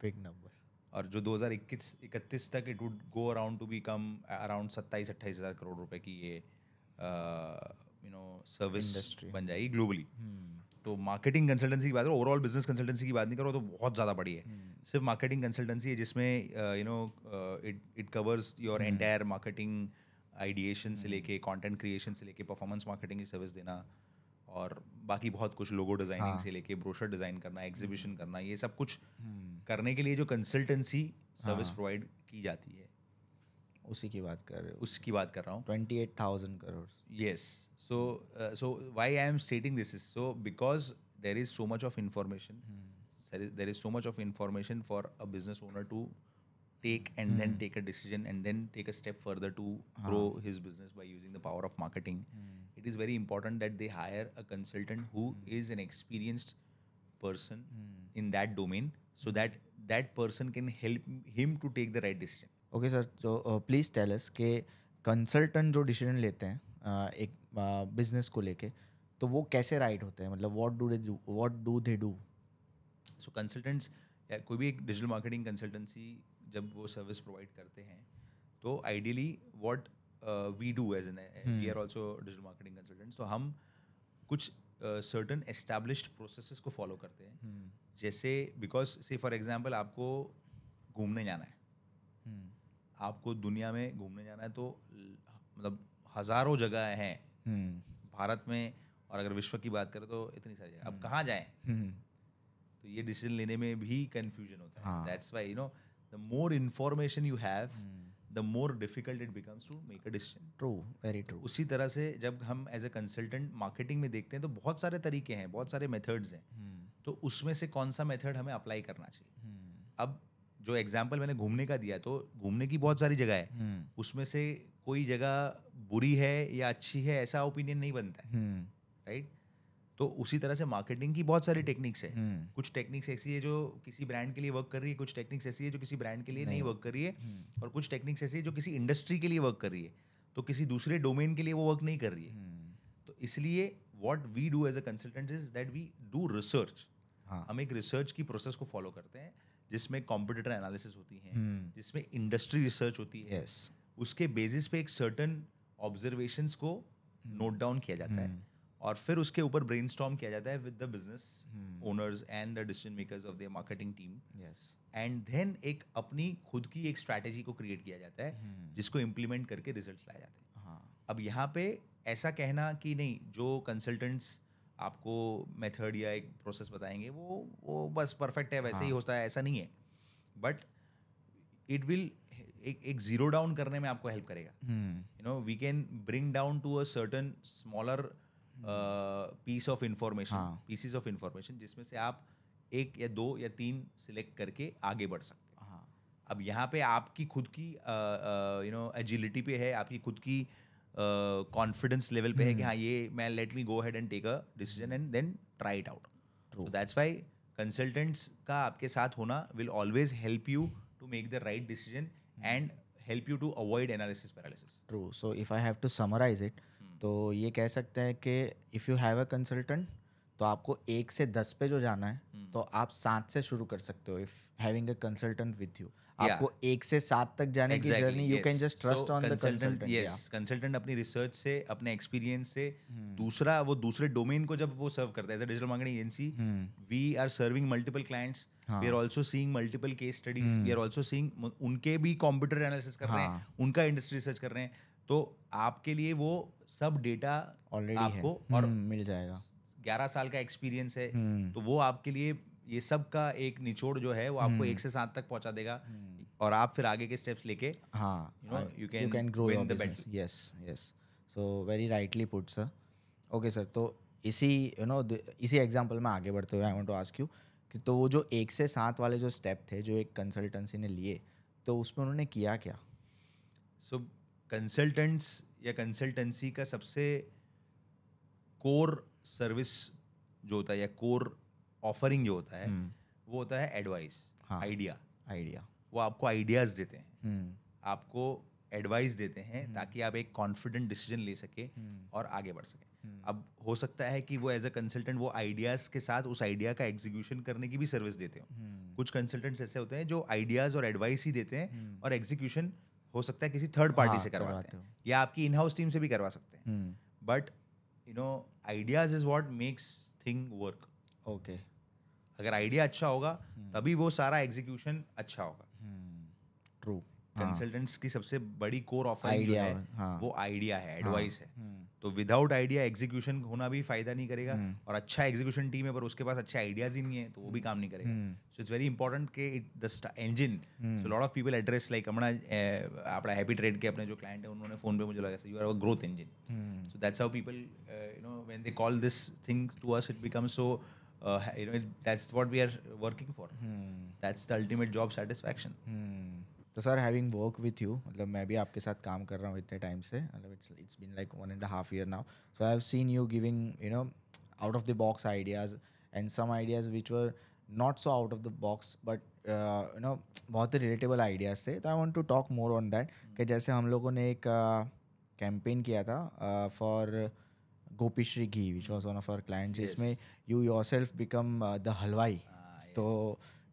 बिग नंबर और जो 2021 इकतीस तक it would go around to come around सत्ताईस अट्ठाईस हज़ार करोड़ रुपए की ये यू नो सर्विस इंडस्ट्री बन जाएगी ग्लोबली hmm. तो मार्केटिंग कंसल्टेंसी की बात करो ओवरऑल बिजनेस कंसल्टेंसी की बात नहीं करो तो बहुत ज़्यादा बड़ी है hmm. सिर्फ मार्केटिंग कंसल्टेंसी है जिसमें you know it it covers your entire marketing ideation से लेके कंटेंट क्रिएशन से लेके परफॉर्मेंस मार्केटिंग की सर्विस देना और बाकी बहुत कुछ लोगो डिज़ाइनिंग हाँ. से लेके ब्रोशर डिज़ाइन करना एग्जीबिशन हम्म। करना ये सब कुछ हम्म। करने के लिए जो कंसल्टेंसी सर्विस प्रोवाइड की जाती है उसी की बात कर रहे हो उसकी बात कर रहा हूँ twenty eight thousand crore yes so so why I am stating this is so because there is so much of information there is so much of information for a business owner to take and mm. then take a decision and then take a step further to uh huh. grow his business by using the power of marketing. Mm. It is very important that they hire a consultant who mm. is an experienced person mm. in that domain so that that person can help him to take the right decision. okay sir so okay sir तो प्लीज़ टेल अस के कंसल्टेंट जो डिसीजन लेते हैं एक बिजनेस को लेके तो वो कैसे राइट होते हैं मतलब what do they do what do they do so consultants कोई भी एक डिजिटल मार्केटिंग कंसल्टेंसी जब वो सर्विस प्रोवाइड करते हैं तो ideally what we do as an we are also digital marketing consultant तो हम कुछ सर्टन एस्टेब्लिश प्रोसेस को फॉलो करते हैं hmm. जैसे बिकॉज से फॉर एग्जाम्पल आपको घूमने जाना है hmm. आपको दुनिया में घूमने जाना है तो मतलब हज़ारों जगह हैं hmm. भारत में और अगर विश्व की बात करें तो इतनी सारी जगह अब hmm. कहाँ hmm. तो ये डिसीजन लेने में भी कन्फ्यूजन होता है that's why you know the more information you have the more difficult it becomes to make a decision true very true उसी तरह से जब हम एज अ कंसल्टेंट मार्केटिंग में देखते हैं तो बहुत सारे तरीके हैं बहुत सारे मेथड्स हैं hmm. तो उसमें से कौन सा मेथड हमें अप्लाई करना चाहिए hmm. अब जो एग्जाम्पल मैंने घूमने का दिया तो घूमने की बहुत सारी जगह है hmm. उसमें से कोई जगह बुरी है या अच्छी है ऐसा ओपिनियन नहीं बनता है राइट hmm. right? तो उसी तरह से मार्केटिंग की बहुत सारी टेक्निक्स है hmm. कुछ टेक्निक्स ऐसी है जो किसी ब्रांड के लिए वर्क कर रही है कुछ टेक्निक्स ऐसी है जो किसी ब्रांड के लिए नहीं, नहीं वर्क कर रही है hmm. और कुछ टेक्निक्स ऐसी है जो किसी इंडस्ट्री के लिए वर्क कर रही है तो किसी दूसरे डोमेन के लिए वो वर्क नहीं कर रही है hmm. तो इसलिए what we do as a consultant is that we do research हम एक रिसर्च की प्रोसेस को फॉलो करते हैं जिसमें कॉम्पिटिटर एनालिसिस होती है हम्म। जिसमें इंडस्ट्री रिसर्च होती है उसके बेसिस पे एक सर्टन ऑब्जर्वेशंस को नोट डाउन किया जाता है और फिर उसके ऊपर ब्रेन किया जाता है with the business owners and the decision makers of the marketing team and then एक अपनी खुद की एक स्ट्रैटेजी को क्रिएट किया जाता है hmm. जिसको इम्प्लीमेंट करके रिजल्ट लाए जाते हैं हाँ. अब यहाँ पे ऐसा कहना कि नहीं जो कंसल्टेंट्स आपको मेथड या एक प्रोसेस बताएंगे वो वो बस परफेक्ट है वैसे हाँ. ही होता है ऐसा नहीं है बट इट विल एक एक जीरो डाउन करने में आपको हेल्प करेगा you know we can bring down to a certain smaller piece of information pieces of information जिसमें से आप एक या दो या तीन सिलेक्ट करके आगे बढ़ सकते हैं हाँ. अब यहाँ पे आपकी खुद की यू नो एजिलिटी पे है आपकी खुद की कॉन्फिडेंस लेवल पे है कि हम्म। हाँ ये मैं let me go ahead and take a decision and then try it out that's why consultants का आपके साथ होना will always help you to make the right decision and help you to avoid analysis paralysis true so if I have to summarise it तो ये कह सकते हैं कि if you have a consultant तो आपको एक से दस पे जो जाना है hmm. तो आप सात से शुरू कर सकते हो if having a consultant with you आपको एक से सात तक जाने exactly, की journey you can just trust on the consultant yes consultant अपनी रिसर्च से अपने एक्सपीरियंस से hmm. दूसरा वो दूसरे डोमेन को जब वो सर्व करता है digital marketing agency we are serving multiple clients we are also seeing multiple case studies we are also seeing उनके भी कॉम्प्यूटर एनालिसिस कर रहे हैं हाँ। उनका इंडस्ट्री रिसर्च कर रहे हैं तो आपके लिए वो सब डेटा ऑलरेडी आपको हम्म, और मिल जाएगा ग्यारह साल का एक्सपीरियंस है हम्म। तो वो आपके लिए ये सब का एक निचोड़ जो है वो आपको हम्म। एक से सात तक पहुंचा देगा और आप फिर आगे के स्टेप्स लेके हाँ you can grow yes yes so very rightly put sir okay sir तो इसी यू नो इसी एग्जांपल में आगे बढ़ते हुए I want to ask you कि तो वो जो एक से सात वाले जो स्टेप थे जो एक कंसल्टेंसी ने लिए तो उसमें उन्होंने किया क्या सो so, कंसल्टेंट्स या कंसल्टेंसी का सबसे कोर सर्विस जो होता है या कोर ऑफरिंग जो होता है हम्म। वो होता है एडवाइस आइडिया आइडिया वो आपको आइडियाज़ देते हैं हम्म। आपको एडवाइस देते हैं हम्म। ताकि आप एक कॉन्फिडेंट डिसीजन ले सके और आगे बढ़ सके अब हो सकता है कि वो एज अ कंसल्टेंट वो आइडियाज़ के साथ उस आइडिया का एग्जीक्यूशन करने की भी सर्विस देते हो कुछ कंसल्टेंट्स ऐसे होते हैं जो आइडियाज़ और एडवाइस ही देते हैं और एग्जीक्यूशन हो सकता है किसी थर्ड पार्टी हाँ, से करवाते हैं या आपकी इन हाउस टीम से भी करवा सकते हैं but you know ideas is what makes thing work okay अगर आइडिया अच्छा होगा हम्म। तभी वो सारा एग्जीक्यूशन अच्छा होगा ट्रू हम्म। कंसल्टेंट्स की सबसे बड़ी कोर ऑफ आइडिया है हाँ। वो आइडिया है एडवाइस हाँ। है तो विदाउट आइडिया एग्जीक्यूशन होना भी फायदा नहीं करेगा hmm. और अच्छा एग्जीक्यूशन टीम है पर उसके पास अच्छा आइडियाज ही नहीं है तो वो भी काम नहीं करेगा सो इट्स वेरी इंपॉर्टेंट के it the engine so lot of people address like हमारा अपना हैप्पी ट्रेड के अपने जो क्लाइंट है उन्होंने फोन पे मुझे लगा you are a growth engine so that's how people you know when they call this thing to us it becomes so you know that's what we are working for that's the ultimate job satisfaction तो sir having work with you मतलब मैं भी आपके साथ काम कर रहा हूँ इतने टाइम से मतलब it's it's been like one and half year now so I have seen you giving you know out of the box ideas and some ideas which were not so out of the box but you know बहुत ही रिलेटेबल आइडियाज़ थे तो I want to talk more on that कि जैसे हम लोगों ने एक कैंपेन uh, किया था for Gopishree ghee which was one of our client जिसमें you yourself become the halwai तो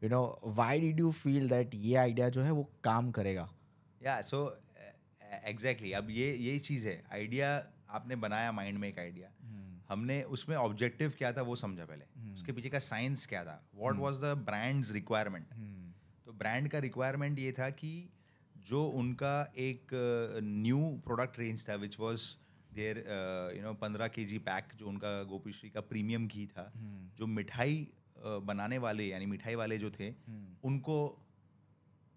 you know why did you feel that ये आइडिया जो है वो काम करेगा या सो एग्जैक्टली अब ये यही चीज़ है आइडिया आपने बनाया माइंड में एक आइडिया hmm. हमने उसमें ऑब्जेक्टिव क्या था वो समझा पहले hmm. उसके पीछे का साइंस क्या था what was the brand's requirement तो ब्रांड का रिक्वायरमेंट ये था कि जो उनका एक न्यू प्रोडक्ट रेंज था which was there you know पंद्रह के जी पैक जो उनका गोपीश्री का प्रीमियम घी था hmm. जो मिठाई बनाने वाले यानी मिठाई वाले जो थे हम्म। उनको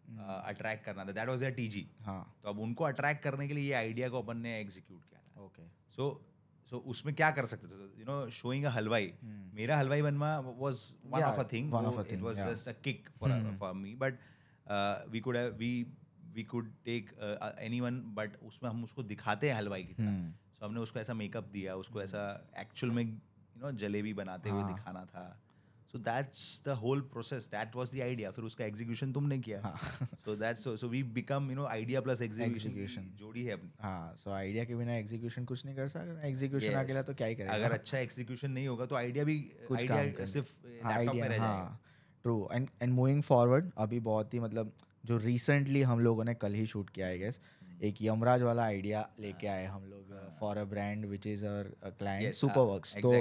हम्म। अट्रैक्ट करना था दैट वाज टी जी हाँ तो अब उनको अट्रैक्ट करने के लिए ये आइडिया को अपन ने एग्जीक्यूट किया था ओके सो सो उसमें क्या कर सकते थे यू नो शोइंग अ हलवाई हम्म। मेरा हलवाई बनवा was one of a thing it was just a kick for for me but we could we we could take any one but उसमें हम उसको दिखाते हैं हलवाई की तरह सो हमने उसको ऐसा मेकअप दिया उसको ऐसा एक्चुअल में यू नो जलेबी बनाते हुए हाँ। दिखाना था so that's the whole process that was the idea फिर उसका एग्जीक्यूशन तुमने किया so that's so we become you know idea plus execution जोड़ी है अपनी हाँ सो आइडिया के बिना एग्जीक्यूशन कुछ नहीं कर सकता एग्जीक्यूशन yes. अकेला तो क्या ही करेगा अगर अच्छा एग्जीक्यूशन नहीं होगा तो आइडिया भी कुछ सिर्फ आइडिया हाँ, में रह true and and moving forward अभी बहुत ही मतलब जो रिसेंटली हम लोगों ने कल ही शूट किया आई गेस एक यमराज वाला आइडिया लेके आए हम लोग for a brand which is our client super work तो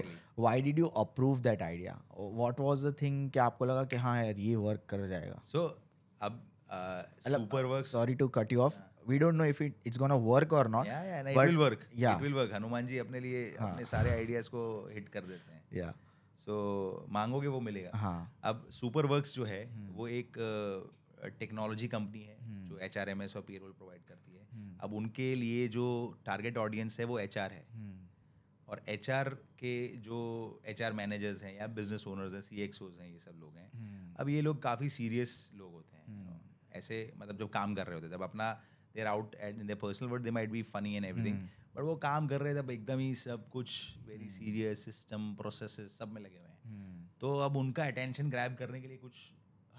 why did you approve that idea what was the thing क्या आपको लगा कि हाँ यार ये वर्क कर जाएगा सो अब work sorry to cut you off we don't know if it it's gonna work और नॉट या it will work it will work Hanuman ji अपने लिए हाँ। अपने सारे आइडियाज को हिट कर देते हैं या सो मांगोगे वो मिलेगा हाँ. अब सुपर वर्क्स जो है हम्म। वो एक टेक्नोलॉजी uh, कंपनी है हम्म। जो एच आर एम एस और पेरोल प्रोवाइड करती है हम्म। अब उनके लिए जो टारगेट ऑडियंस है वो एच है हम्म। और एच के जो एच मैनेजर्स हैं या बिजनेस ओनर्स हैं सी हैं ये सब लोग हैं हम्म। अब ये लोग काफ़ी सीरियस लोग होते हैं ऐसे मतलब जब काम कर रहे होते तब अपना there out and in the personal word they might be funny and everything but वो काम कर रहे थे अब एकदम ही सब कुछ वेरी सीरियस सिस्टम प्रोसेस सब में लगे हुए हैं तो अब उनका अटेंशन ग्रैब करने के लिए कुछ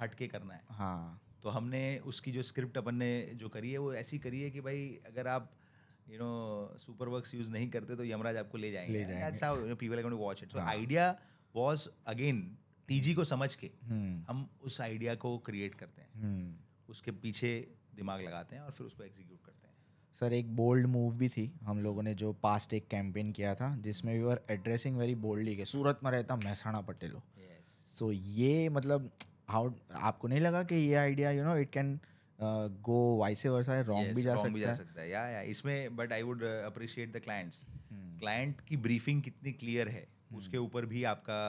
हटके करना है हाँ तो हमने उसकी जो स्क्रिप्ट अपन ने जो करी है वो ऐसी करी है कि भाई अगर आप you know super work use नहीं करते तो यमराज आपको ले जाएंगे आइडिया वॉज अगेन टीजी को समझ के हम्म। हम उस आइडिया को क्रिएट करते हैं हम्म। उसके पीछे दिमाग लगाते हैं और फिर उसको एग्जीक्यूट करते हैं सर एक बोल्ड मूव भी थी हम लोगों ने जो पास्ट एक कैंपेन किया था जिसमें we are addressing very boldly के सूरत में रहता महसाणा पटेलो सो ये मतलब हाउ आपको नहीं लगा कि ये idea you know it can go vice versa wrong भी जा सकता है या या इसमें but I would appreciate the clients client की ब्रीफिंग कितनी क्लियर है hmm. उसके ऊपर भी आपका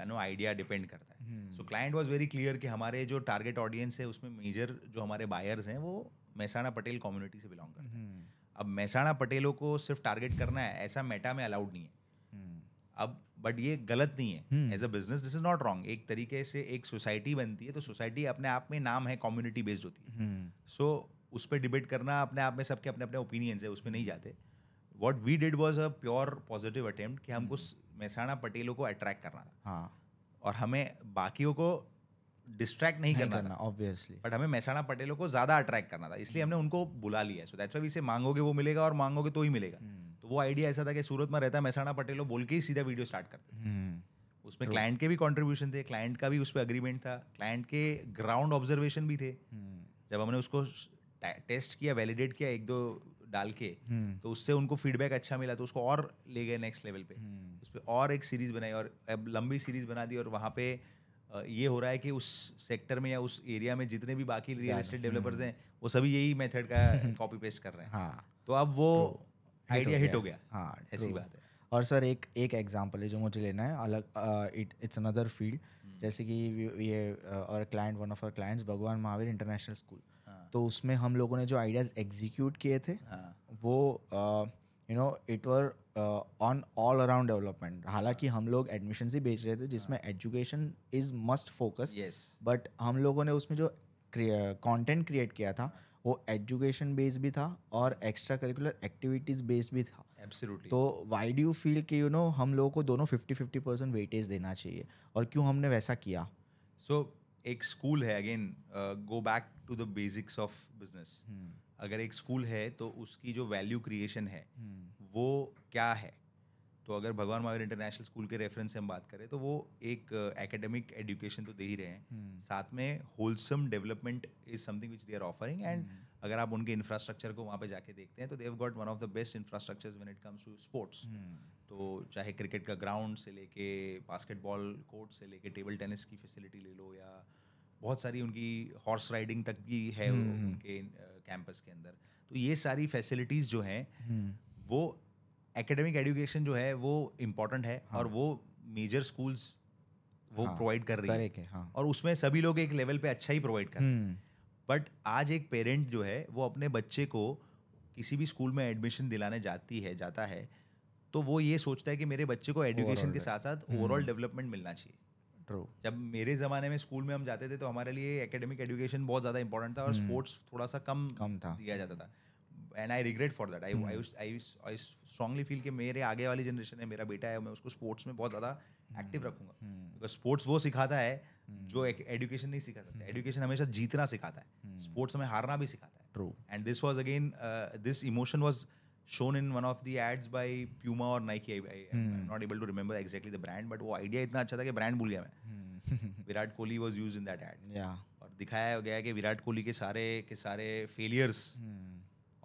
यू नो आइडिया डिपेंड करता है so client was very clear कि हमारे जो टारगेट ऑडियंस है उसमें मेजर जो हमारे बायर्स हैं वो महसाणा पटेल कम्युनिटी से बिलोंग करते हैं hmm. अब महसाणा पटेलों को सिर्फ टारगेट करना है ऐसा मेटा में अलाउड नहीं है hmm. अब बट ये गलत नहीं है as a business this is not wrong एक तरीके से एक सोसाइटी बनती है तो सोसाइटी अपने आप में नाम है कम्युनिटी बेस्ड होती है सो हम्म। so, उस पर डिबेट करना अपने आप में सबके अपने अपने ओपिनियंस है उसमें नहीं जाते what we did was a pure positive attempt कि हमको महसाणा हम्म। पटेलों को अट्रैक्ट करना था हाँ और हमें बाकियों को डिस्ट्रैक्ट नहीं, नहीं करना ऑब्वियसली बट हमें महसाणा पटेलों को ज़्यादा अट्रैक्ट करना था इसलिए हम्म। हमने उनको बुला लिया सो दैट्स वी से मांगोगे वो मिलेगा और मांगोगे तो ही मिलेगा वो आइडिया ऐसा था कि सूरत में रहता है मैसाणा पटेलो बोल के ही सीधा वीडियो स्टार्ट करते थे हम्म। उसमें क्लाइंट तो के भी कॉन्ट्रीब्यूशन थे क्लाइंट का भी उस पर अग्रीमेंट था क्लाइंट के ग्राउंड ऑब्जर्वेशन भी थे हम्म। जब हमने उसको टेस्ट किया वैलिडेट किया एक दो डाल के हम्म। तो उससे उनको फीडबैक अच्छा मिला तो उसको और ले गए नेक्स्ट लेवल पे उस पर और एक सीरीज बनाई और अब लंबी सीरीज बना दी और वहाँ पे ये हो रहा है कि उस सेक्टर में या उस एरिया में जितने भी बाकी रियल एस्टेट डेवलपर्स हैं वो सभी यही मेथड का कॉपी [laughs] पेस्ट कर रहे हैं हाँ। तो अब वो तो आइडिया हिट हो गया हाँ ऐसी बात है और सर एक एक एग्जांपल है जो मुझे लेना है अलग इट इट्स अनदर फील्ड जैसे कि ये और client one of our clients Bhagwan Mahavir international school तो उसमें हम लोगों ने जो आइडियाज एग्जीक्यूट किए थे आ, हाँ। वो you know it were on all around development हालांकि हाँ। हम लोग एडमिशन ही बेच रहे थे जिसमें education is must focus but हम लोगों ने उसमें जो कंटेंट क्रिएट किया था वो एजुकेशन बेस भी था और एक्स्ट्रा करिकुलर एक्टिविटीज बेस भी था Absolutely. तो वाई डू फील कि यू नो हम लोगों को दोनों फिफ्टी फिफ्टी परसेंट वेटेज देना चाहिए और क्यों हमने वैसा किया सो so, एक स्कूल है again go back to the basics of business अगर एक स्कूल है तो उसकी जो वैल्यू क्रिएशन है hmm. वो क्या है तो अगर भगवान महावीर इंटरनेशनल स्कूल के रेफरेंस से हम बात करें तो वो एक एकेडमिक एजुकेशन तो दे ही रहे हैं हम्म। साथ में wholesome development is something which they are offering and अगर आप उनके इंफ्रास्ट्रक्चर को वहाँ पे जाके देखते हैं तो they've got one of the best infrastructure when it comes to sports तो चाहे क्रिकेट का ग्राउंड से लेके बास्केटबॉल कोर्ट से लेके टेबल टेनिस की फैसिलिटी ले लो या बहुत सारी उनकी हॉर्स राइडिंग तक भी है हम्म, हम्म। उनके कैंपस के अंदर तो ये सारी फैसिलिटीज़ जो हैं वो एकेडमिक एजुकेशन जो है वो इम्पोर्टेंट है और हाँ। वो मेजर स्कूल्स वो हाँ, प्रोवाइड कर रही है हाँ. और उसमें सभी लोग एक लेवल पे अच्छा ही प्रोवाइड कर रहे हैं बट हम्म। आज एक पेरेंट जो है वो अपने बच्चे को किसी भी स्कूल में एडमिशन दिलाने जाती है जाता है तो वो ये सोचता है कि मेरे बच्चे को एजुकेशन के साथ साथ ओवरऑल हम्म। डेवलपमेंट मिलना चाहिए ट्रू जब मेरे ज़माने में स्कूल में हम जाते थे तो हमारे लिए एकेडमिक एजुकेशन बहुत ज़्यादा इंपॉर्टेंट था और स्पोर्ट्स हम्म। थोड़ा सा कम कम था दिया जाता था and I regret for that I I I strongly feel कि मेरे आगे वाली जनरेशन है मेरा बेटा है मैं उसको स्पोर्ट्स में बहुत ज़्यादा एक्टिव hmm. रखूंगा बिकॉज hmm. स्पोर्ट्स वो सिखाता है hmm. जो एक एडुकेशन नहीं सिखा सकता एडुकेशन हमेशा जीतना सिखाता है स्पोर्ट्स में हारना भी सिखाता है true and this was again this emotion was shown in one of the ads by Puma और Nike. I I not able to able exactly the brand but वो आइडिया इतना अच्छा था कि ब्रांड भूल गया मैं [laughs] Virat Kohli was use in that ad और दिखाया गया कि विराट कोहली के सारे के सारे फेलियर्स hmm.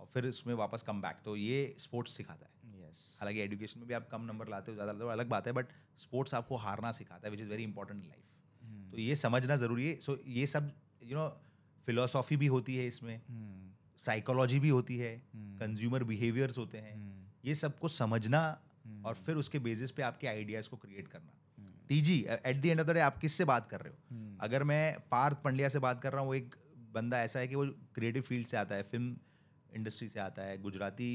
और फिर उसमें वापस कम बैक तो ये स्पोर्ट्स सिखाता है यस yes. हालांकि एजुकेशन में भी आप कम नंबर लाते हो ज़्यादा लाते हो अलग बात है बट स्पोर्ट्स आपको हारना सिखाता है which is very important life तो ये समझना ज़रूरी है सो so, ये सब यू नो फिलोसॉफी भी होती है इसमें साइकोलॉजी hmm. भी होती है कंज्यूमर hmm. बिहेवियर्स होते हैं hmm. ये सबको समझना hmm. और फिर उसके बेसिस पे आपके आइडियाज़ को क्रिएट करना TG at the end of the day आप किससे बात कर रहे हो hmm. अगर मैं पार्थ पंड्या से बात कर रहा हूँ वो एक बंदा ऐसा है कि वो क्रिएटिव फील्ड से आता है फिल्म इंडस्ट्री से आता है गुजराती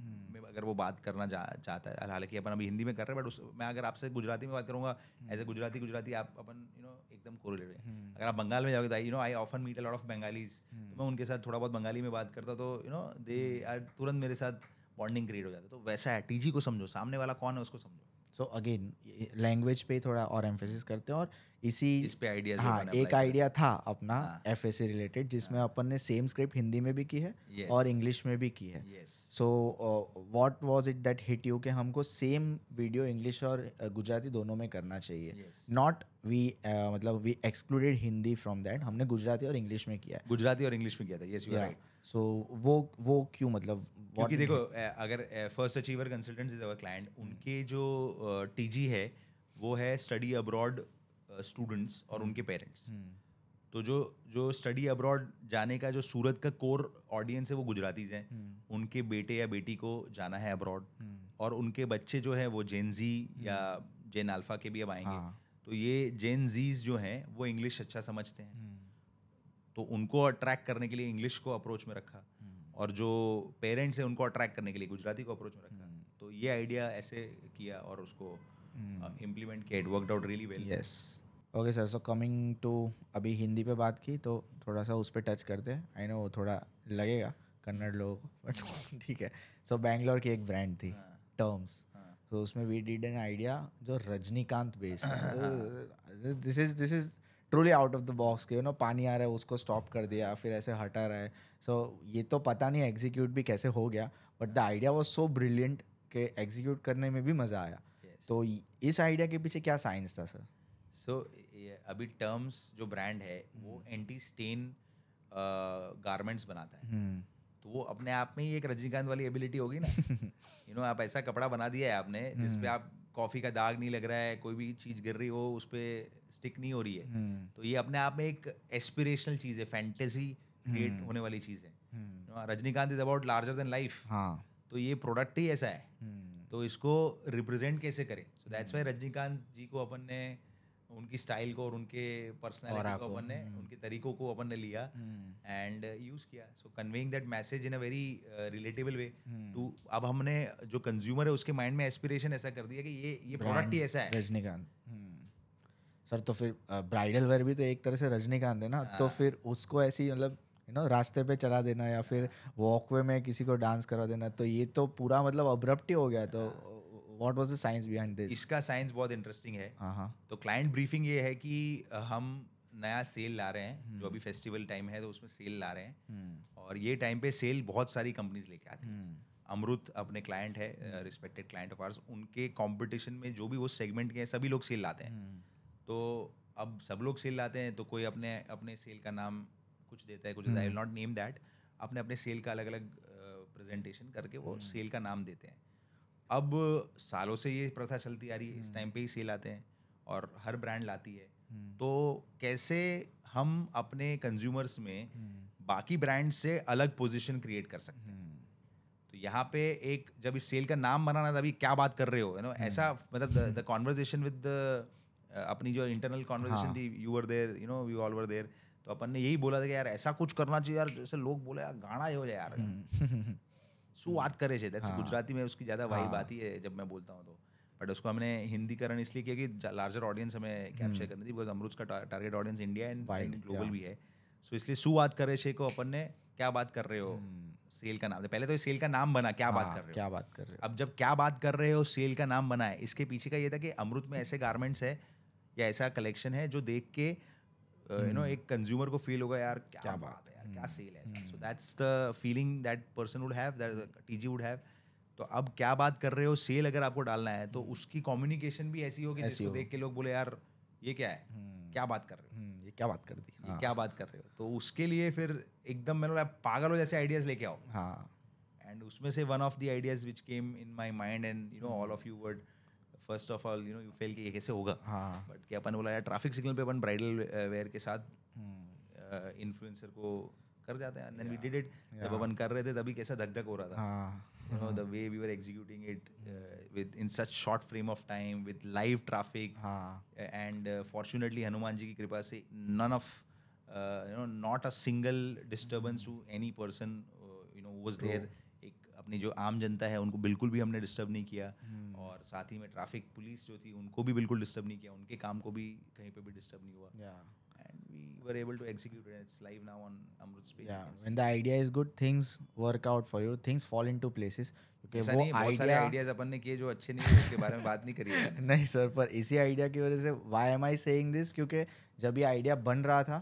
हम्म। में अगर वो बात करना चाहता है हालांकि अपन अभी हिंदी में कर रहे हैं बट उस मैं अगर आपसे गुजराती में बात करूँगा एज ए गुजराती गुजराती आप अपन यू नो एकदम कोरिलेट है हम्म। अगर आप बंगाल में जाओगे तो you know I often meet a lot of Bengalis तो मैं उनके साथ थोड़ा बहुत बंगाली में बात करता तो यू नो दे आर तुरंत मेरे साथ बॉन्डिंग क्रिएट हो जाता तो वैसा है टी को समझो सामने वाला कौन है उसको समझो सो अगेन लैंग्वेज पे थोड़ा और एम्फेसिस करते हैं और इसी इस पे आइडिया हाँ एक आइडिया था अपना एफ एस रिलेटेड जिसमें हाँ। अपन ने सेम स्क्रिप्ट हिंदी में भी की है और इंग्लिश में भी की है so what was it that hit you कि हमको सेम वीडियो इंग्लिश और uh, गुजराती दोनों में करना चाहिए नॉट वी uh, मतलब we excluded Hindi from that हमने गुजराती और इंग्लिश में किया गुजराती और इंग्लिश में किया था यस यू आर सो वो वो क्यों मतलब क्योंकि देखो uh, अगर first achiever consultant is our client उनके जो टी जी है वो है स्टडी अब्रॉड स्टूडेंट्स और hmm. उनके पेरेंट्स तो जो जो स्टडी अब्रॉड जाने का जो सूरत का कोर ऑडियंस है वो गुजरातीज हैं हम्म। उनके बेटे या बेटी को जाना है अब्रॉड हम्म। और उनके बच्चे जो है वो जेन जी हम्म। या जेन अल्फा के भी अब आएंगे हाँ। तो ये जेन जीज जो हैं वो इंग्लिश अच्छा समझते हैं तो उनको अट्रैक्ट करने के लिए इंग्लिश को अप्रोच में रखा और जो पेरेंट्स हैं उनको अट्रैक्ट करने के लिए गुजराती को अप्रोच में रखा तो ये आइडिया ऐसे किया और उसको इम्प्लीमेंट uh, किया it worked out really well yes okay sir so coming to अभी हिंदी पे बात की तो थोड़ा सा उस पर टच करते हैं आई नो थोड़ा लगेगा कन्नड़ लोगों को बट [laughs] ठीक है सो so, बैंगलोर की एक ब्रांड थी टर्म्स हाँ। तो हाँ। उसमें वी डिड एन आइडिया जो Rajinikanth based this is this is truly out of the box के यू नो पानी आ रहा है उसको स्टॉप कर दिया फिर ऐसे हटा रहा है सो so, ये तो पता नहीं एग्जीक्यूट भी कैसे हो गया but the idea was so brilliant के एग्जीक्यूट करने में भी मज़ा आया yes. तो इस आइडिया के पीछे क्या साइंस था सर सो so, है अभी टर्म्स जो ब्रांड है वो एंटी स्टेन गारमेंट्स बनाता है हम्म। तो वो अपने आप में ही एक रजनीकांत वाली एबिलिटी होगी ना यू [laughs] नो आप ऐसा कपड़ा बना दिया है आपने जिसपे हम्म। आप कॉफ़ी का दाग नहीं लग रहा है कोई भी चीज़ गिर रही हो उस पर स्टिक नहीं हो रही है हम्म। तो ये अपने आप में एक एस्पिरेशनल चीज़ है फैंटेसी क्रिएट होने वाली चीज़ है Rajinikanth is about larger than life हाँ तो ये प्रोडक्ट ही ऐसा है तो इसको रिप्रेजेंट कैसे करें so that's why Rajinikanth ji को अपन ने उनकी स्टाइल को और उनके पर्सनैलिटी को अपन ने हम्म। उनके तरीकों को अपन ने लिया एंड हम्म। यूज uh, किया so conveying that message in a very relatable way to अब हमने जो कंज्यूमर है उसके माइंड में एस्पिरेशन ऐसा कर दिया कि ये ये प्रोडक्ट ही ऐसा है रजनीकांत हम्म। सर तो फिर ब्राइडल uh, वेयर भी तो एक तरह से रजनीकांत है ना तो हाँ। फिर उसको ऐसी मतलब यू नो रास्ते पे चला देना या फिर वॉकवे में किसी को डांस करवा देना तो ये तो पूरा मतलब अब्रप्ट ही हो गया तो हाँ। What was the science behind this इसका साइंस बहुत इंटरेस्टिंग है हाँ तो क्लाइंट ब्रीफिंग ये है कि हम नया सेल ला रहे हैं जो hmm. अभी फेस्टिवल टाइम है तो उसमें सेल ला रहे हैं hmm. और ये टाइम पे सेल बहुत सारी कंपनीज लेके आती हैं hmm. अमृत अपने क्लाइंट है रिस्पेक्टेड क्लाइंट ऑफ आर्स उनके कंपटीशन में जो भी वो सेगमेंट के हैं सभी लोग सेल लाते हैं तो अब सब लोग सेल लाते हैं तो कोई अपने अपने सेल का नाम कुछ देता है कुछ देता है I will not name that अपने अपने सेल का अलग अलग प्रेजेंटेशन करके वो सेल का नाम देते हैं अब सालों से ये प्रथा चलती आ रही है इस टाइम हम्म। पे ही सेल आते हैं और हर ब्रांड लाती है हम्म। तो कैसे हम अपने कंज्यूमर्स में हम्म। बाकी ब्रांड से अलग पोजीशन क्रिएट कर सकते हैं तो यहाँ पे एक जब इस सेल का नाम बनाना था अभी क्या बात कर रहे हो यू नो ऐसा मतलब द कॉन्वर्जेशन विद अपनी जो इंटरनल कॉन्वर्जेशन हाँ। थी you were there you know you all were there तो अपन ने यही बोला था कि यार ऐसा कुछ करना चाहिए यार जैसे लोग बोले यार गाना ही हो जाए यार [laughs] શું बात કરે છે दैट्स गुजराती में उसकी ज़्यादा वाइब हाँ। आती है जब मैं बोलता हूँ तो बट उसको हमने हिंदीकरण इसलिए किया कि लार्जर ऑडियंस हमें कैप्चर करनी थी बिकॉज अमरूज का target audience India and global भी है सो इसलिए शू बात कर रहे को अपन ने क्या बात कर रहे हो हम्म। सेल का नाम पहले तो सेल का नाम बना क्या बात हाँ, कर रहे हो क्या बात कर रहे हो अब जब क्या बात कर रहे हो सेल का नाम बना है इसके पीछे का ये था कि अमृत में ऐसे गारमेंट्स है या ऐसा कलेक्शन है जो देख के यू नो हम्म। एक कंज्यूमर को फील होगा यार क्या बात है क्या सेल हम्म, है so that's the feeling that person would have that TG would have तो अब क्या बात कर रहे हो सेल अगर आपको डालना है तो हम्म। उसकी कम्युनिकेशन भी ऐसी होगी जिसको देख के लोग बोले यार ये क्या है हम्म। क्या बात कर रहे हो ये क्या बात कर दी हाँ। क्या बात कर रहे हो तो उसके लिए फिर एकदम मैंने बोला पागल हो जैसे आइडियाज लेके आओ हाँ एंड उसमें से one of the ideas which came in my mind and you know all of you would first of all you know you fell कि ये कैसे होगा हाँ बट क्या अपन बोला यार ट्रैफिक सिग्नल पे अपन ब्राइडल वेयर uh, के साथ इन्फ्लुएंसर uh, को कर जाते हैं देन वी डिड इट जब अपन कर रहे थे तभी कैसा धक धक हो रहा था you know the way we were executing it within such short frame of time with live traffic and fortunately Hanuman ji की कृपा से none of you know not a single disturbance to any person you know was there एक अपनी जो आम जनता है उनको बिल्कुल भी हमने डिस्टर्ब नहीं किया hmm. और साथ ही में ट्रैफिक पुलिस जो थी उनको भी बिल्कुल डिस्टर्ब नहीं किया उनके काम को भी कहीं पे भी डिस्टर्ब नहीं हुआ yeah. and we were able to execute it. It's live now on Amrut page. Yeah, when the idea is good, things work out for you. Things fall into places. Okay, वो idea... ideas अपन ने किए जो अच्छे नहीं हैं उसके बारे में बात नहीं करी है नहीं सर पर इसी आइडिया की वजह से why am I saying this क्योंकि जब ये आइडिया बन रहा था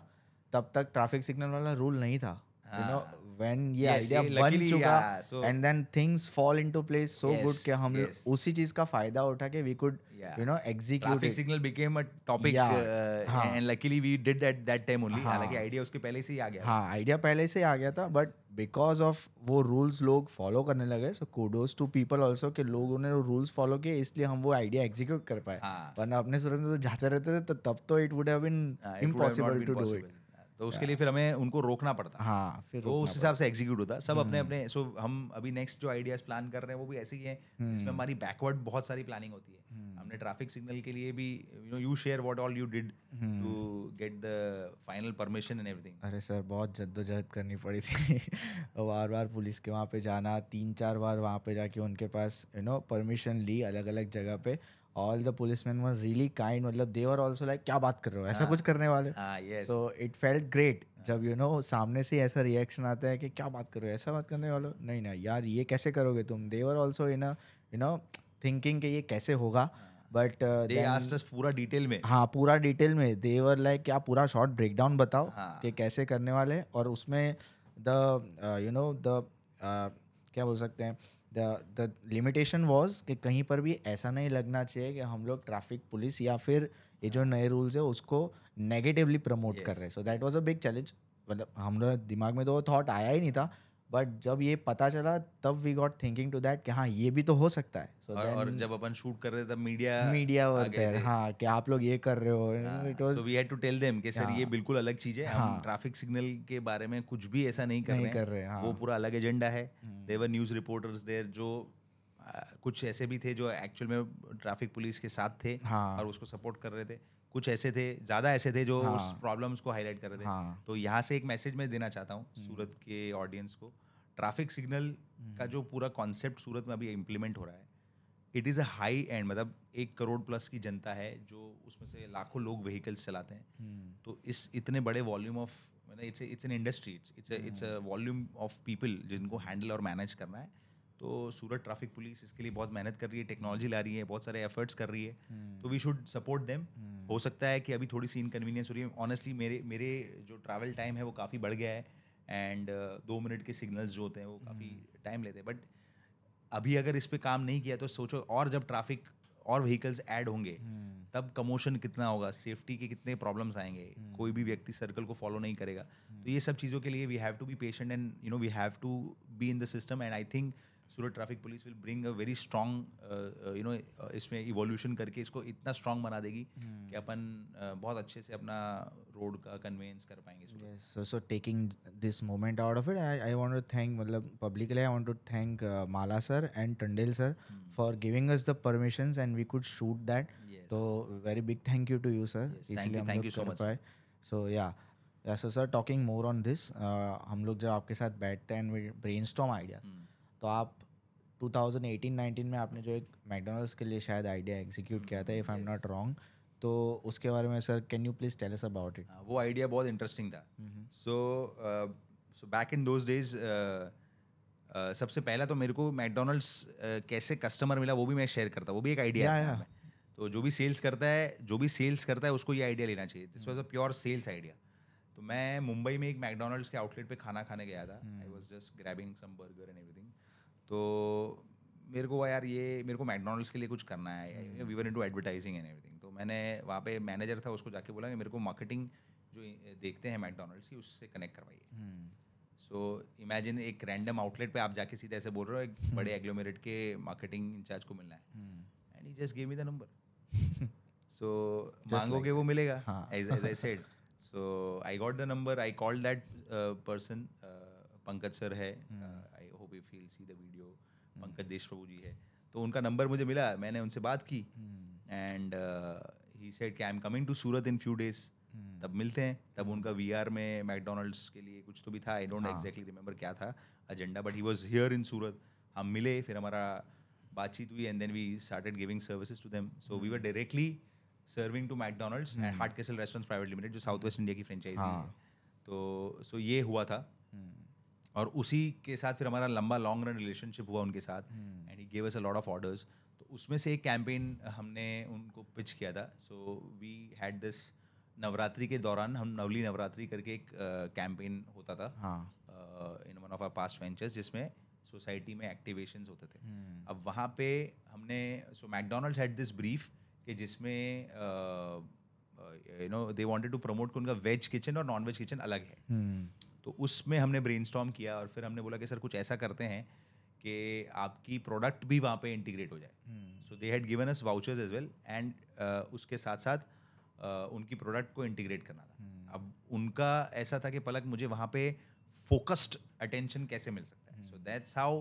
तब तक ट्रैफिक सिग्नल वाला रूल नहीं था you know when yeah yes, idea yeah, बन चुका and then things fall into place so good कि हम yes. उसी चीज का फायदा उठा के we could you know execute signal became a topic and luckily we did at that time only हालांकि आइडिया उसके पहले से ही आ गया हां आइडिया पहले से ही आ गया था बट बिकॉज ऑफ वो रूल्स लोग फॉलो करने लगे so kudos to people also कि लोगों ने रूल्स फॉलो किए इसलिए हम वो आइडिया एग्जीक्यूट कर पाए हाँ. वरना अपने सुरंग तो जाते रहते थे तो तब तो it would have been impossible to do it तो उसके लिए फिर हमें उनको रोकना पड़ता हाँ फिर वो तो उस हिसाब से एग्जीक्यूट होता सब अपने हम्म। अपने सो हम अभी नेक्स्ट जो आइडियाज प्लान कर रहे हैं वो भी ऐसे ही हैं जिसमें हम्म। हमारी बैकवर्ड बहुत सारी प्लानिंग होती है हम्म। हमने ट्रैफिक सिग्नल के लिए भी you know you share what all you did to get the final permission and everything अरे सर बहुत जद्दोजहद करनी पड़ी थी [laughs] बार बार पुलिस के वहाँ पे जाना तीन चार बार वहाँ पे जाके उनके पास यू नो परमिशन ली अलग अलग जगह पे all the policeman were really kind मतलब दे आर ऑल्सो लाइक क्या बात कर रहे हो ऐसा हाँ। कुछ करने वाले सो इट फेल्ट ग्रेट जब यू you नो know, सामने से ऐसा रिएक्शन आता है कि क्या बात कर रहे हो ऐसा बात करने वाले नहीं ना यार ये कैसे करोगे तुम they are also in you know thinking ये कैसे होगा बट हाँ। दे uh, पूरा डिटेल में हाँ पूरा डिटेल में दे वर लाइक क्या पूरा शॉर्ट ब्रेकडाउन बताओ हाँ. कि कैसे करने वाले और उसमें द यू नो द क्या बोल सकते हैं द लिमिटेशन वॉज कि कहीं पर भी ऐसा नहीं लगना चाहिए कि हम लोग ट्रैफिक पुलिस या फिर ये जो नए रूल्स है उसको नेगेटिवली प्रमोट yes. कर रहे हैं so that was a big challenge मतलब हम लोग दिमाग में तो थॉट आया ही नहीं था बट जब ये पता चला तब we got thinking to that कि हाँ ये भी तो हो सकता है so और, then, और जब अपन शूट कर रहे थे मीडिया मीडिया और हाँ कि आप लोग ये कर रहे हो it was we had to tell them कि सर ये हाँ। बिल्कुल अलग चीज है हाँ, हम ट्रैफिक सिग्नल के बारे में कुछ भी ऐसा नहीं कर नहीं रहे कर रहे हाँ, वो पूरा अलग एजेंडा है देवर न्यूज रिपोर्टर्स देर जो कुछ ऐसे भी थे जो एक्चुअल में ट्रैफिक पुलिस के साथ थे हाँ। और उसको सपोर्ट कर रहे थे कुछ ऐसे थे ज़्यादा ऐसे थे जो हाँ। उस प्रॉब्लम्स को हाईलाइट कर रहे थे हाँ। तो यहाँ से एक मैसेज मैं देना चाहता हूँ हम्म। सूरत के ऑडियंस को ट्रैफिक सिग्नल का हम्म। जो पूरा कॉन्सेप्ट सूरत में अभी इम्प्लीमेंट हो रहा है it is a high and मतलब एक करोड़ प्लस की जनता है जो उसमें से लाखों लोग व्हीकल्स चलाते हैं हम्म। तो इस इतने बड़े वॉल्यूम ऑफ मतलब it's it's an industry it's it's it's a volume of people जिनको हैंडल और मैनेज करना है तो सूरत ट्रैफिक पुलिस इसके लिए बहुत मेहनत कर रही है टेक्नोलॉजी ला रही है बहुत सारे एफर्ट्स कर रही है हम्म। तो वी शुड सपोर्ट देम हो सकता है कि अभी थोड़ी सी इनकन्वीनियंस हो रही है ऑनेस्टली मेरे मेरे जो ट्रैवल टाइम है वो काफ़ी बढ़ गया है एंड uh, दो मिनट के सिग्नल्स जो होते हैं वो काफ़ी टाइम हम्म। लेते हैं बट अभी अगर इस पर काम नहीं किया तो सोचो और जब ट्रैफिक और व्हीकल्स ऐड होंगे हम्म। तब कमोशन कितना होगा सेफ्टी के कितने प्रॉब्लम्स आएंगे कोई भी व्यक्ति सर्कल को फॉलो नहीं करेगा तो ये सब चीज़ों के लिए we have to be patient and you know we have to be in the system and I think Surat traffic police will bring a very strong you know इसमें इवोल्यूशन करके इसको इतना स्ट्रॉन्ग बना देगी hmm. कि अपन uh, बहुत अच्छे से अपना रोड का कन्वेंस कर पाएंगे so so taking this moment out of it I I want to thank मतलब publicly I want to thank Mala sir and Tandel sir for giving us the permission and we could shoot that तो very big thank you to you sir इसलिए हम लोग कर पाए सो या so sir talking more on this हम लोग जब आपके साथ बैठते हैं एंड ब्रेन स्टॉम आइडियाज़ तो आप 2018-19 में आपने जो एक मैकडोनल्ड्स के लिए शायद आइडिया एग्जीक्यूट किया था if I am not wrong तो उसके बारे में sir can you please tell us about it वो आइडिया बहुत इंटरेस्टिंग था so so back in those days सबसे पहला तो मेरे को मैकडोनल्ड्स uh, कैसे कस्टमर मिला वो भी मैं शेयर करता वो भी एक आइडिया yeah, yeah. तो जो भी सेल्स करता है जो भी सेल्स करता है उसको ये आइडिया लेना चाहिए this was a pure sales idea तो मैं मुंबई में एक मैकडोनल्ड्स के आउटलेट पे खाना खाने गया था I was just grabbing some burger and everything तो मेरे को यार ये मेरे को मैकडोनल्ड्स के लिए कुछ करना है we one into advertising and everything तो मैंने वहाँ पे मैनेजर था उसको जाके बोला कि मेरे को मार्केटिंग जो देखते हैं मैकडोनल्ड्स की उससे कनेक्ट करवाइए सो हम्म। इमेजिन एक रैंडम आउटलेट पे आप जाके सीधे ऐसे बोल रहे हो एक हम्म। बड़े एग्लोमेरेट के मार्केटिंग इंचार्ज को मिलना है and he just gave me the number so मांगोगे वो मिलेगा as I said so I got the number I call that person Pankaj sir है हम्म। uh, पे feel see the video Pankaj Deshprabhu जी है तो उनका नंबर मुझे मिला मैंने उनसे बात की एंड ही सेड कि I am coming to Surat in few days तब मिलते हैं तब उनका वी आर में मैकडोनल्ड्स के लिए कुछ तो भी था आई डोंट एग्जैक्टली रिमेंबर क्या था agenda but he was here in Surat हम मिले फिर हमारा बातचीत हुई and then we started giving services to them so we were directly serving to McDonald's and Hardcastle restaurants private limited जो साउथ वेस्ट इंडिया की फ्रेंचाइजी हाँ. है तो सो ये हुआ था hmm. और उसी के साथ फिर हमारा लंबा लॉन्ग रन रिलेशनशिप हुआ उनके साथ and he gave us a lot of orders तो उसमें से एक कैंपेन हमने उनको पिच किया था so we had this Navratri के दौरान हम नवली नवरात्रि करके एक कैंपेन uh, होता था in one of our past ventures जिसमें सोसाइटी में एक्टिवेशन होते थे hmm. अब वहाँ पे हमने so McDonald's had this brief कि जिसमें you know they wanted to promote कि उनका वेज किचन और नॉन वेज किचन अलग है hmm. तो उसमें हमने ब्रेन किया और फिर हमने बोला कि सर कुछ ऐसा करते हैं कि आपकी प्रोडक्ट भी वहाँ पे इंटीग्रेट हो जाए so they had given us vouchers as well and उसके साथ साथ uh, उनकी प्रोडक्ट को इंटीग्रेट करना था hmm. अब उनका ऐसा था कि पलक मुझे वहाँ पे फोकस्ड अटेंशन कैसे मिल सकता है so that's how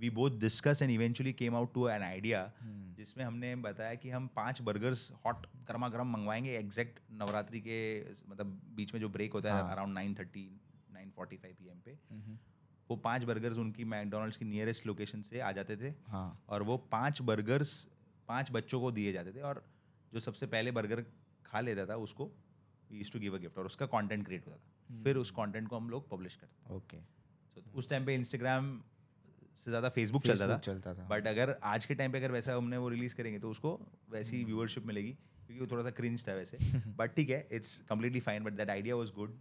we both discuss and eventually came out to an idea जिसमें हमने बताया कि हम पांच बर्गर्स हॉट गर्मा गर्म मंगवाएंगे एग्जैक्ट नवरात्रि के मतलब बीच में जो ब्रेक होता है around nine thirty nine forty five P M पे वो पांच बर्गर्स उनकी मैकडोनल्ड्स की नियरेस्ट लोकेशन से आ जाते थे हाँ. और वो पांच बर्गर्स पांच बच्चों को दिए जाते थे और जो सबसे पहले बर्गर खा लेता था उसको use to give a gift और उसका कंटेंट क्रिएट होता था हम्म। फिर उस कंटेंट को हम लोग पब्लिश करते थे ओके okay. उस टाइम पे इंस्टाग्राम से ज़्यादा फेसबुक चलता था चलता था बट अगर आज के टाइम पे अगर वैसा हमने वो रिलीज़ करेंगे तो उसको वैसी व्यूअरशिप हम्म। मिलेगी क्योंकि वो थोड़ा सा क्रिंज था वैसे बट [laughs] ठीक है it's completely fine but that idea was good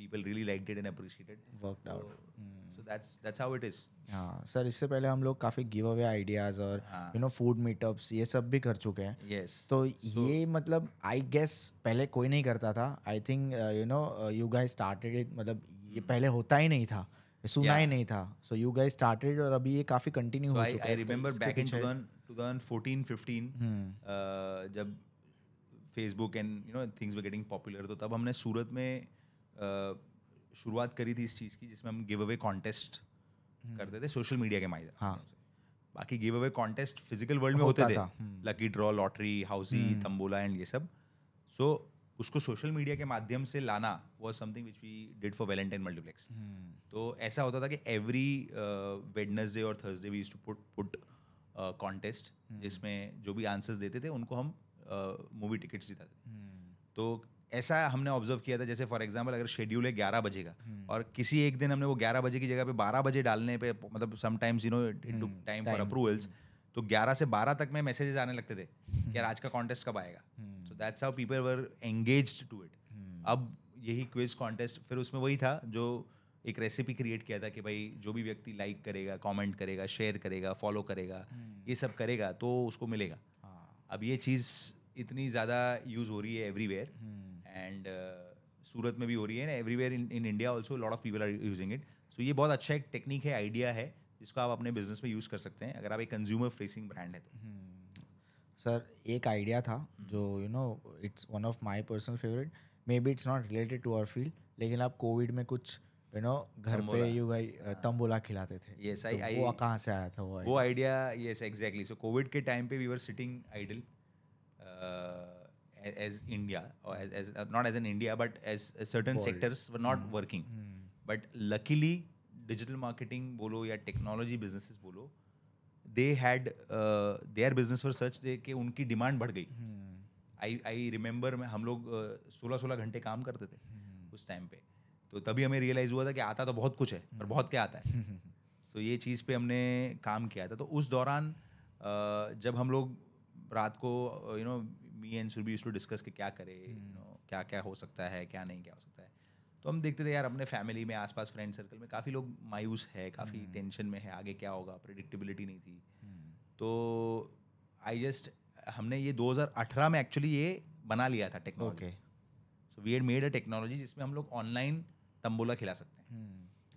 people really like and appreciated work out so that's that's how it is हाँ सर इससे पहले हम लोग काफ़ी गिव अवे आइडियाज़ और यू नो फूड मीटअप्स ये सब भी कर चुके हैं यस yes. तो so, ये मतलब आई गेस पहले कोई नहीं करता था I think you know you guys started it मतलब ये hmm. पहले होता ही नहीं था सुना yeah. ही नहीं था सो यू गाइस स्टार्टेड और अभी ये काफ़ी कंटिन्यू so, हो I, चुका I है आई रिमेंबर बैक इन 2014 15 जब Facebook and you know things were getting popular तो तब हमने सूरत में शुरुआत करी थी इस चीज़ की जिसमें हम गिव अवे कॉन्टेस्ट करते थे सोशल मीडिया के माध्यम हाँ बाकी give away contest physical world में होते थे lucky draw lottery housie tambola and ये सब सो उसको सोशल मीडिया के माध्यम से लाना was something which we did for Valentine multiplex तो ऐसा होता था कि एवरी वेडनसडे और Thursday we to put put contest जिसमें जो भी आंसर्स देते थे उनको हम मूवी टिकट्स जीता था हम्म। तो ऐसा हमने ऑब्जर्व किया था जैसे फॉर एग्जाम्पल अगर शेड्यूल है ग्यारह बजे का हम्म। और किसी एक दिन हमने वो ग्यारह बजे की जगह पे बारह बजे डालने पे मतलब sometimes you know to time for approvals तो ग्यारह से बारह तक में मैसेजेस आने लगते थे [laughs] कि यार आज का कॉन्टेस्ट कब आएगा so that's how people were engage to it अब यही क्विज कॉन्टेस्ट फिर उसमें वही था जो एक रेसिपी क्रिएट किया था कि भाई जो भी व्यक्ति लाइक करेगा कमेंट करेगा शेयर करेगा फॉलो करेगा हम्म। ये सब करेगा तो उसको मिलेगा अब ये चीज़ इतनी ज़्यादा यूज़ हो रही है एवरीवेयर एंड हम्म। uh, सूरत में भी हो रही है ना everywhere in in India also lot of people are using it so ये बहुत अच्छा एक टेक्निक है आइडिया है जिसको आप अपने बिजनेस में यूज़ कर सकते हैं अगर आप एक कंज्यूमर फेसिंग ब्रांड है तो हम्म। सर एक आइडिया था हम्म। जो you know it's one of my personal favourite may be it's not related to our field लेकिन आप कोविड में कुछ यू नो घर पे यू भाई तंबोला खिलाते थे यस आई आई वो कहाँ से आया था वो वो idea yes exactly so Covid के टाइम पे we were sitting idle as India not as an India but as certain sectors were not working but luckily digital marketing बोलो या टेक्नोलॉजी बिजनेस बोलो they had they are business for search they के उनकी डिमांड बढ़ गई आई आई रिमेंबर में हम लोग सोलह सोलह घंटे काम करते थे hmm. उस टाइम पे तो तभी हमें रियलाइज़ हुआ था कि आता तो बहुत कुछ है और हम्म। बहुत क्या आता है सो हम्म, हम्म, ये चीज़ पे हमने काम किया था तो उस दौरान जब हम लोग रात को you know me and Surbhi to discuss के क्या करें यू नो क्या क्या हो सकता है क्या नहीं क्या हो सकता है तो हम देखते थे यार अपने फैमिली में आसपास फ्रेंड सर्कल में काफ़ी लोग मायूस है काफ़ी टेंशन में है आगे क्या होगा प्रडिक्टेबिलिटी नहीं थी तो आई जस्ट हमने ये 2018 में एक्चुअली ये बना लिया था technology so we had made a technology जिसमें हम लोग ऑनलाइन तंबोला खिला सकते हैं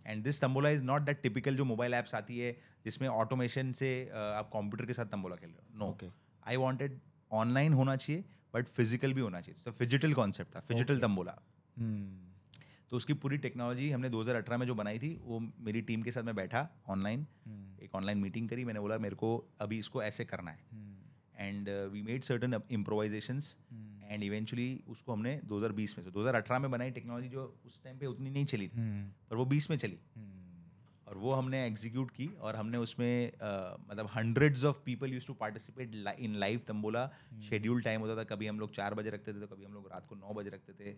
and hmm. This tambola is not that typical जो मोबाइल ऐप्स आती है जिसमें ऑटोमेशन से आप कंप्यूटर के साथ तंबोला खेल रहे हो no okay I wanted online होना चाहिए बट फिजिकल भी होना चाहिए सो फिजिटल कॉन्सेप्ट था फिजिटल तंबोला हम्म। तो उसकी पूरी टेक्नोलॉजी हमने 2018 में जो बनाई थी वो मेरी टीम के साथ मैं बैठा ऑनलाइन हम्म। एक ऑनलाइन मीटिंग करी मैंने बोला मेरे को अभी इसको ऐसे करना है and we made certain improvisations and eventually उसको हमने 2020 में से 2018 में बनाई टेक्नोलॉजी जो उस टाइम पे उतनी नहीं चली थी hmm. पर वो 20 में चली hmm. और वो हमने एग्जीक्यूट की और हमने उसमें uh, मतलब hundreds of people use to participate in live tambola schedule time होता था कभी हम लोग चार बजे रखते थे तो कभी हम लोग रात को नौ बजे रखते थे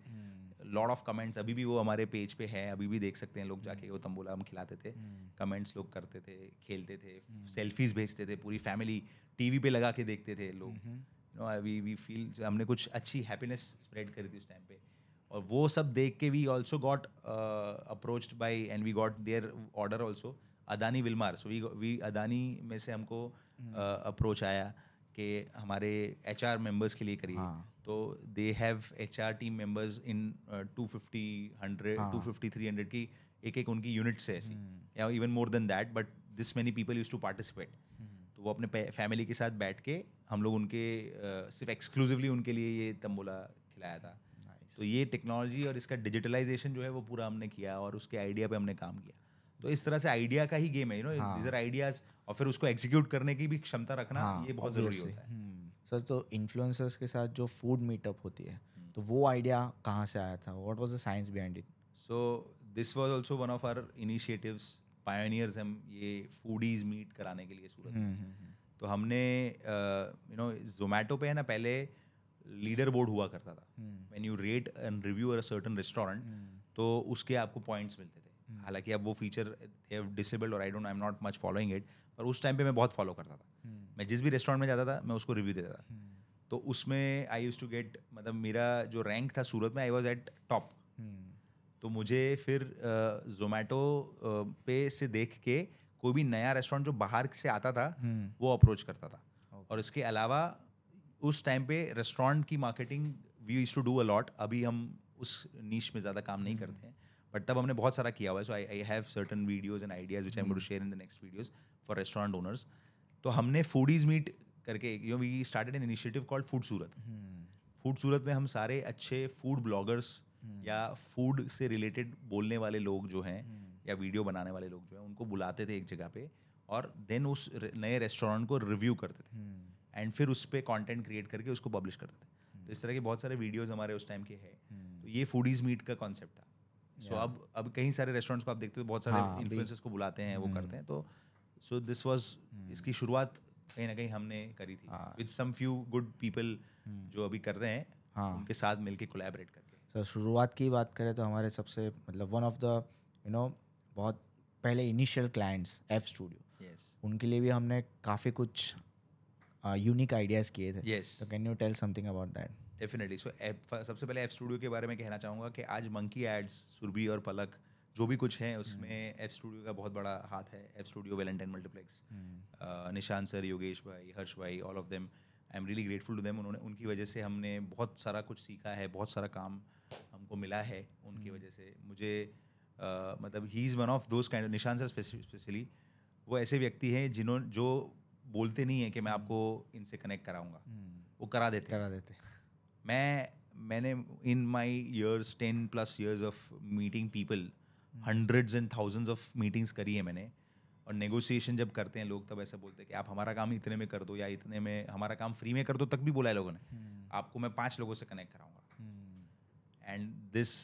लॉर्ड ऑफ कमेंट्स अभी भी वो हमारे पेज पे है अभी भी देख सकते हैं लोग जाके हम्म। वो तंबोला हम खिलाते थे कमेंट्स लोग करते थे खेलते थे सेल्फीज भेजते थे पूरी फैमिली टीवी पे लगा के देखते थे लोग you know we we feel हमने कुछ अच्छी हैप्पीनेस स्प्रेड करी थी उस टाइम पे और वो सब देख के we also got approached by and we got their order also Adani Wilmar so we we Adani में से हमको अप्रोच hmm. uh, आया कि हमारे एच आर मेम्बर्स के लिए करिए हाँ. तो they have H R team members in two fifty hundred two fifty three hundred की एक एक उनकी यूनिट्स है ऐसी या even more than that but this many people use to participate तो वो अपने फैमिली के साथ बैठ के हम लोग उनके सिर्फ एक्सक्लूसिवली उनके लिए ये तंबोला खिलाया था तो ये टेक्नोलॉजी और इसका डिजिटलाइजेशन जो है वो पूरा हमने किया और उसके आइडिया पे हमने काम किया तो इस तरह से आइडिया का ही गेम है यू नो इधर आइडियाज और फिर उसको एग्जीक्यूट करने की भी क्षमता रखना हाँ, ये बहुत जरूरी होता है हम्म। सर तो इन्फ्लुएंसर्स के साथ जो फूड मीटअप होती है हम्म। तो वो आइडिया कहाँ से आया था what was the science behind it so this was also one of our initiatives pioneers हम ये फूडीज मीट कराने के लिए सूरत में हम्म, हम्म, हम्म। तो हमने यू नो जोमेटो पे है ना पहले लीडर बोर्ड हुआ करता था when you rate and review a certain restaurant तो उसके आपको पॉइंट्स मिलते थे हालांकि अब वो फीचर डिसेबल्ड और I don't I am not much following it पर उस टाइम पे मैं बहुत फॉलो करता था मैं जिस भी रेस्टोरेंट में जाता था मैं उसको रिव्यू देता था तो उसमें आई यूज़ टू गेट मतलब मेरा जो रैंक था सूरत में आई वॉज एट टॉप तो मुझे फिर जोमेटो पे से देख के कोई भी नया रेस्टोरेंट जो बाहर से आता था हम्म। वो अप्रोच करता था okay. और इसके अलावा उस टाइम पे रेस्टोरेंट की marketing we use to do a lot अभी हम उस नीच में ज़्यादा काम नहीं हम्म। करते हैं बट तब हमने बहुत सारा किया हुआ है so I I have certain videos and ideas which I am to share in the next videos for restaurant owners तो हमने फूडीज मीट करके you we started an initiative called food Surat food Surat में हम सारे अच्छे फूड ब्लॉगर्स हम्म। या फूड से रिलेटेड बोलने वाले लोग जो हैं हम्म। या वीडियो बनाने वाले लोग जो हैं उनको बुलाते थे एक जगह पे और देन उस नए रेस्टोरेंट को रिव्यू करते थे एंड हम्म। फिर उस पर कॉन्टेंट क्रिएट करके उसको पब्लिश करते थे तो इस तरह के बहुत सारे वीडियोज़ हमारे उस टाइम के हैं तो ये फूडीज मीट का कॉन्सेप्ट था सो अब अब कई सारे रेस्टोरेंट्स को आप देखते हो बहुत सारे इन्फ्लुएंसर्स हाँ, को बुलाते हैं वो करते हैं तो सो दिस वॉज इसकी शुरुआत कहीं ना कहीं हमने करी थी with some few good people जो अभी कर रहे हैं हाँ। उनके साथ मिलके कोलैबोरेट कर सर शुरुआत की बात करें तो हमारे सबसे मतलब one of the you know बहुत पहले इनिशियल क्लाइंट्स एफ स्टूडियो उनके लिए भी हमने काफ़ी कुछ यूनिक uh, आइडियाज़ किए थे यस तो can you tell something about that definitely so F सबसे पहले एफ स्टूडियो के बारे में कहना चाहूँगा कि आज मंकी एड्स सुरभि और पलक जो भी कुछ है उसमें एफ hmm. स्टूडियो का बहुत बड़ा हाथ है F studio Valentine multiplex Nishan sir Yogesh भाई हर्ष भाई all of them I am really grateful to them उन्होंने उनकी वजह से हमने बहुत सारा कुछ सीखा है बहुत सारा काम uh, हमको मिला है उनकी हम्म। वजह से मुझे आ, मतलब he is one of those kind Nishan sir specially वो ऐसे व्यक्ति हैं जिन्होंने जो बोलते नहीं है कि मैं हम्म। आपको इनसे कनेक्ट कराऊंगा हम्म। वो करा देते करा देते मैं मैंने in my years ten plus years of meeting people hundreds and thousands of meetings करी है मैंने और नेगोशिएशन जब करते हैं लोग तब ऐसा बोलते हैं कि आप हमारा काम इतने में कर दो या इतने में हमारा काम फ्री में कर दो तक भी बोला है लोगों ने आपको मैं पाँच लोगों से कनेक्ट कराऊँ and this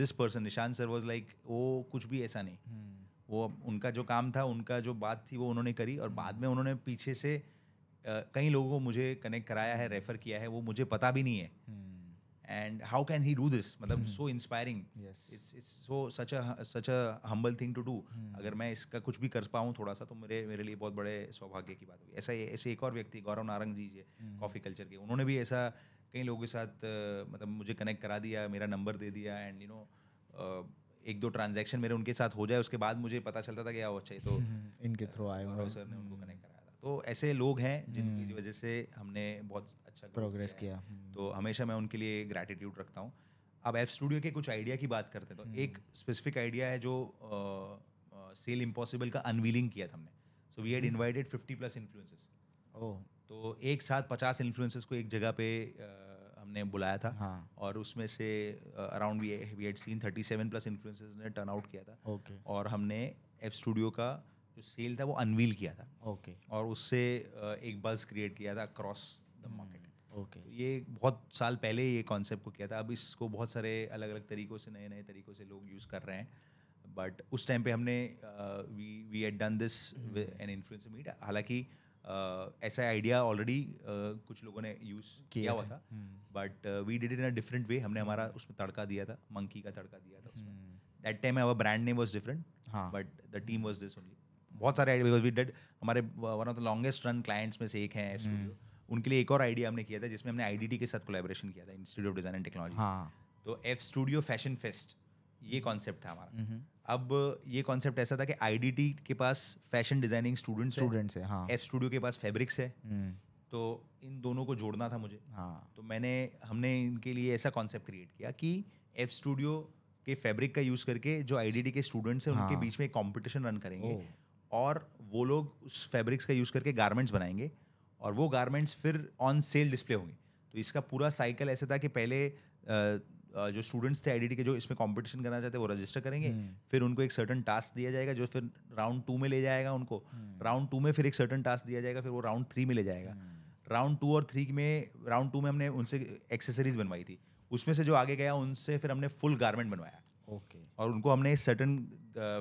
this person Nishan sir was like वो कुछ भी ऐसा नहीं hmm. वो उनका जो काम था उनका जो बात थी वो उन्होंने करी और बाद में उन्होंने पीछे से कई लोगों को मुझे कनेक्ट कराया है रेफर किया है वो मुझे पता भी नहीं है and how can he do this मतलब so inspiring so such such a humble thing to do अगर मैं इसका कुछ भी कर पाऊँ थोड़ा सा तो मेरे मेरे लिए बहुत बड़े सौभाग्य की बात होगी ऐसा ऐसे एक और व्यक्ति गौरव नारंग जी है कॉफ़ी कल्चर के उन्होंने भी ऐसा कई लोगों के साथ मतलब मुझे कनेक्ट करा दिया मेरा नंबर दे दिया एंड यू नो एक दो ट्रांजेक्शन मेरे उनके साथ हो जाए उसके बाद मुझे पता चलता था कि यार अच्छा तो हम्म, हम्म, इनके थ्रू आए हुए सर ने उनको कनेक्ट हम्म। कराया था तो ऐसे लोग हैं जिनकी वजह से हमने बहुत अच्छा प्रोग्रेस किया तो हमेशा मैं उनके लिए ग्रेटिट्यूड रखता हूँ अब एफ स्टूडियो के कुछ आइडिया की बात करते हैं तो एक स्पेसिफिक आइडिया है जो सेल इम्पॉसिबल का अनवीलिंग किया था हमने so we had invited fifty plus influences तो एक साथ पचास इन्फ्लुएंसर्स को एक जगह पे हमने बुलाया था हाँ. और उसमें से around we had seen 37 plus influencers ने टर्न आउट किया था ओके okay. और हमने एफ स्टूडियो का जो सेल था वो अनवील किया था ओके okay. और उससे एक बज़ क्रिएट किया था अक्रॉस द मार्केट ओके ये बहुत साल पहले ये कॉन्सेप्ट को किया था अब इसको बहुत सारे अलग अलग तरीक़ों से नए नए तरीक़ों से लोग यूज़ कर रहे हैं बट उस टाइम पे हमने we we had done this an influencer meet हालांकि ऐसा आइडिया ऑलरेडी कुछ लोगों ने यूज़ किया हुआ था but we did in a different way हमने हमारा हम्म। उसमें तड़का दिया था मंकी का तड़का दिया था उसमें that time our brand name was different but the team was this only बहुत सारे आइडिया बिकॉज वी डेड हमारे one of the longest run clients में से एक है स्टूडियो हम्म। उनके लिए एक और आइडिया हमने किया था जिसमें हमने आईडीटी के साथ कोलेबोरेशन किया था institute of design and technology तो एफ स्टूडियो फैशन फेस्ट ये कॉन्सेप्ट था हमारा हम्म, हम्म। अब ये कॉन्सेप्ट ऐसा था कि टी के पास फैशन डिजाइनिंग स्टूडेंट्स स्टूडेंट्स है हाँ एफ स्टूडियो के पास फैब्रिक्स है हम्म। तो इन दोनों को जोड़ना था मुझे हाँ तो मैंने हमने इनके लिए ऐसा कॉन्सेप्ट क्रिएट किया कि एफ स्टूडियो के फैब्रिक का यूज़ करके जो टी के स्टूडेंट्स हैं हाँ। उनके बीच में एक कॉम्पिटिशन रन करेंगे और वो लोग उस फैब्रिक्स का यूज़ करके गारमेंट्स बनाएंगे और वो गारमेंट्स फिर ऑन सेल डिस्प्ले होंगे तो इसका पूरा साइकिल ऐसा था कि पहले जो स्टूडेंट्स थे आईडीटी के जो इसमें कंपटीशन करना चाहते हैं वो रजिस्टर करेंगे हम्म। फिर उनको एक सर्टन टास्क दिया जाएगा जो फिर राउंड टू में ले जाएगा उनको राउंड हम्म। टू में फिर एक सर्टन टास्क दिया जाएगा फिर वो राउंड थ्री में ले जाएगा राउंड हम्म। टू और थ्री में राउंड टू में हमने उनसे एक्सेसरीज बनवाई थी उसमें से जो आगे गया उनसे फिर हमने फुल गारमेंट बनवाया ओके okay. और उनको हमने सर्टन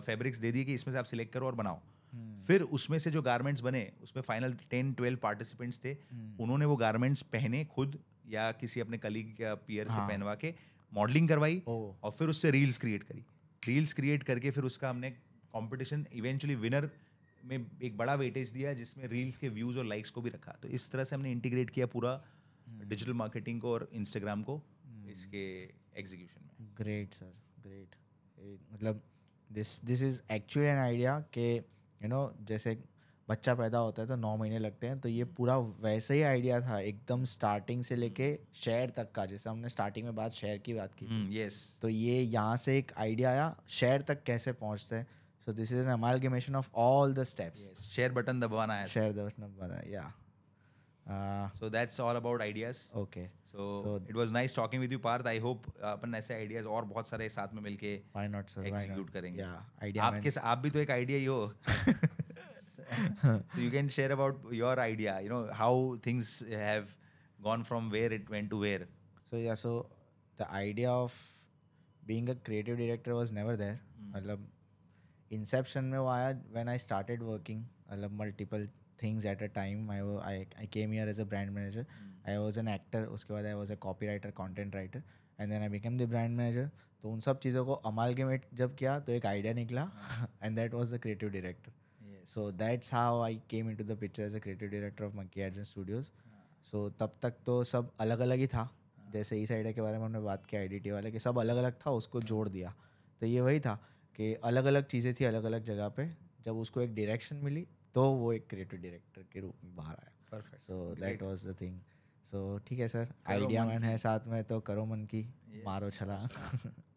फैब्रिक्स दे दिए कि इसमें से आप सिलेक्ट करो और बनाओ Hmm. फिर उसमें से जो गारमेंट्स बने उसमें फाइनल टेन ट्वेल्व पार्टिसिपेंट्स थे hmm. उन्होंने वो गारमेंट्स पहने खुद या किसी अपने कलीग या पियर हाँ. से पहनवा के मॉडलिंग करवाई और फिर उससे रील्स क्रिएट करी रील्स क्रिएट करके फिर उसका हमने कॉम्पिटिशन इवेंचुअली विनर में एक बड़ा वेटेज दिया जिसमें रील्स के व्यूज़ और लाइक्स को भी रखा तो इस तरह से हमने इंटीग्रेट किया पूरा डिजिटल हम्म। मार्केटिंग को और इंस्टाग्राम को हम्म। इसके एग्जीक्यूशन में ग्रेट सर ग्रेट मतलब this this is actually an idea के यू नो जैसे बच्चा पैदा होता है तो नौ महीने लगते हैं तो ये पूरा वैसे ही आइडिया था एकदम स्टार्टिंग से लेके शहर तक का जैसे हमने स्टार्टिंग में बात शहर की बात की यस हम्म, तो ये यहाँ से एक आइडिया आया शहर तक कैसे पहुँचते हैं so this is an amalgamation of all the steps share button दबाना है शेयर बटन दबाना या so that's all about ideas okay so it was nice talking with you Parth I hope अपन ऐसे आइडियाज और बहुत सारे साथ में मिलके व्हाई नॉट सर एग्जीक्यूट करेंगे या आइडिया आपके आप भी तो एक आइडिया ही हो [laughs] [laughs] so you can share about your idea. You know how things have gone from where it went to where. So yeah, so the idea of being a creative director was never there. Hmm. मतलब इंसेप्शन में वो आया वैन आई स्टार्टेड वर्किंग मतलब multiple things at a time I I came here as a brand manager I was an actor उसके बाद I was a copy writer content writer and then I become the brand manager तो उन सब चीज़ों को अमाल के मेट जब किया तो एक आइडिया निकला and that was the creative director so that's how I came into the picture as a creative director of Monkey and Studios सो तब तक तो सब अलग अलग ही था जैसे इस आइडिया के बारे में हमने बात किया आई वाले कि सब अलग अलग था उसको जोड़ दिया तो ये वही था कि अलग अलग चीज़ें थी अलग अलग जगह पे जब उसको एक डायरेक्शन मिली तो वो एक क्रिएटिव डायरेक्टर के रूप में बाहर आया perfect so that was the thing so ठीक है सर आइडिया मैन है साथ में तो करो मन की yes. मारो छला हाँ।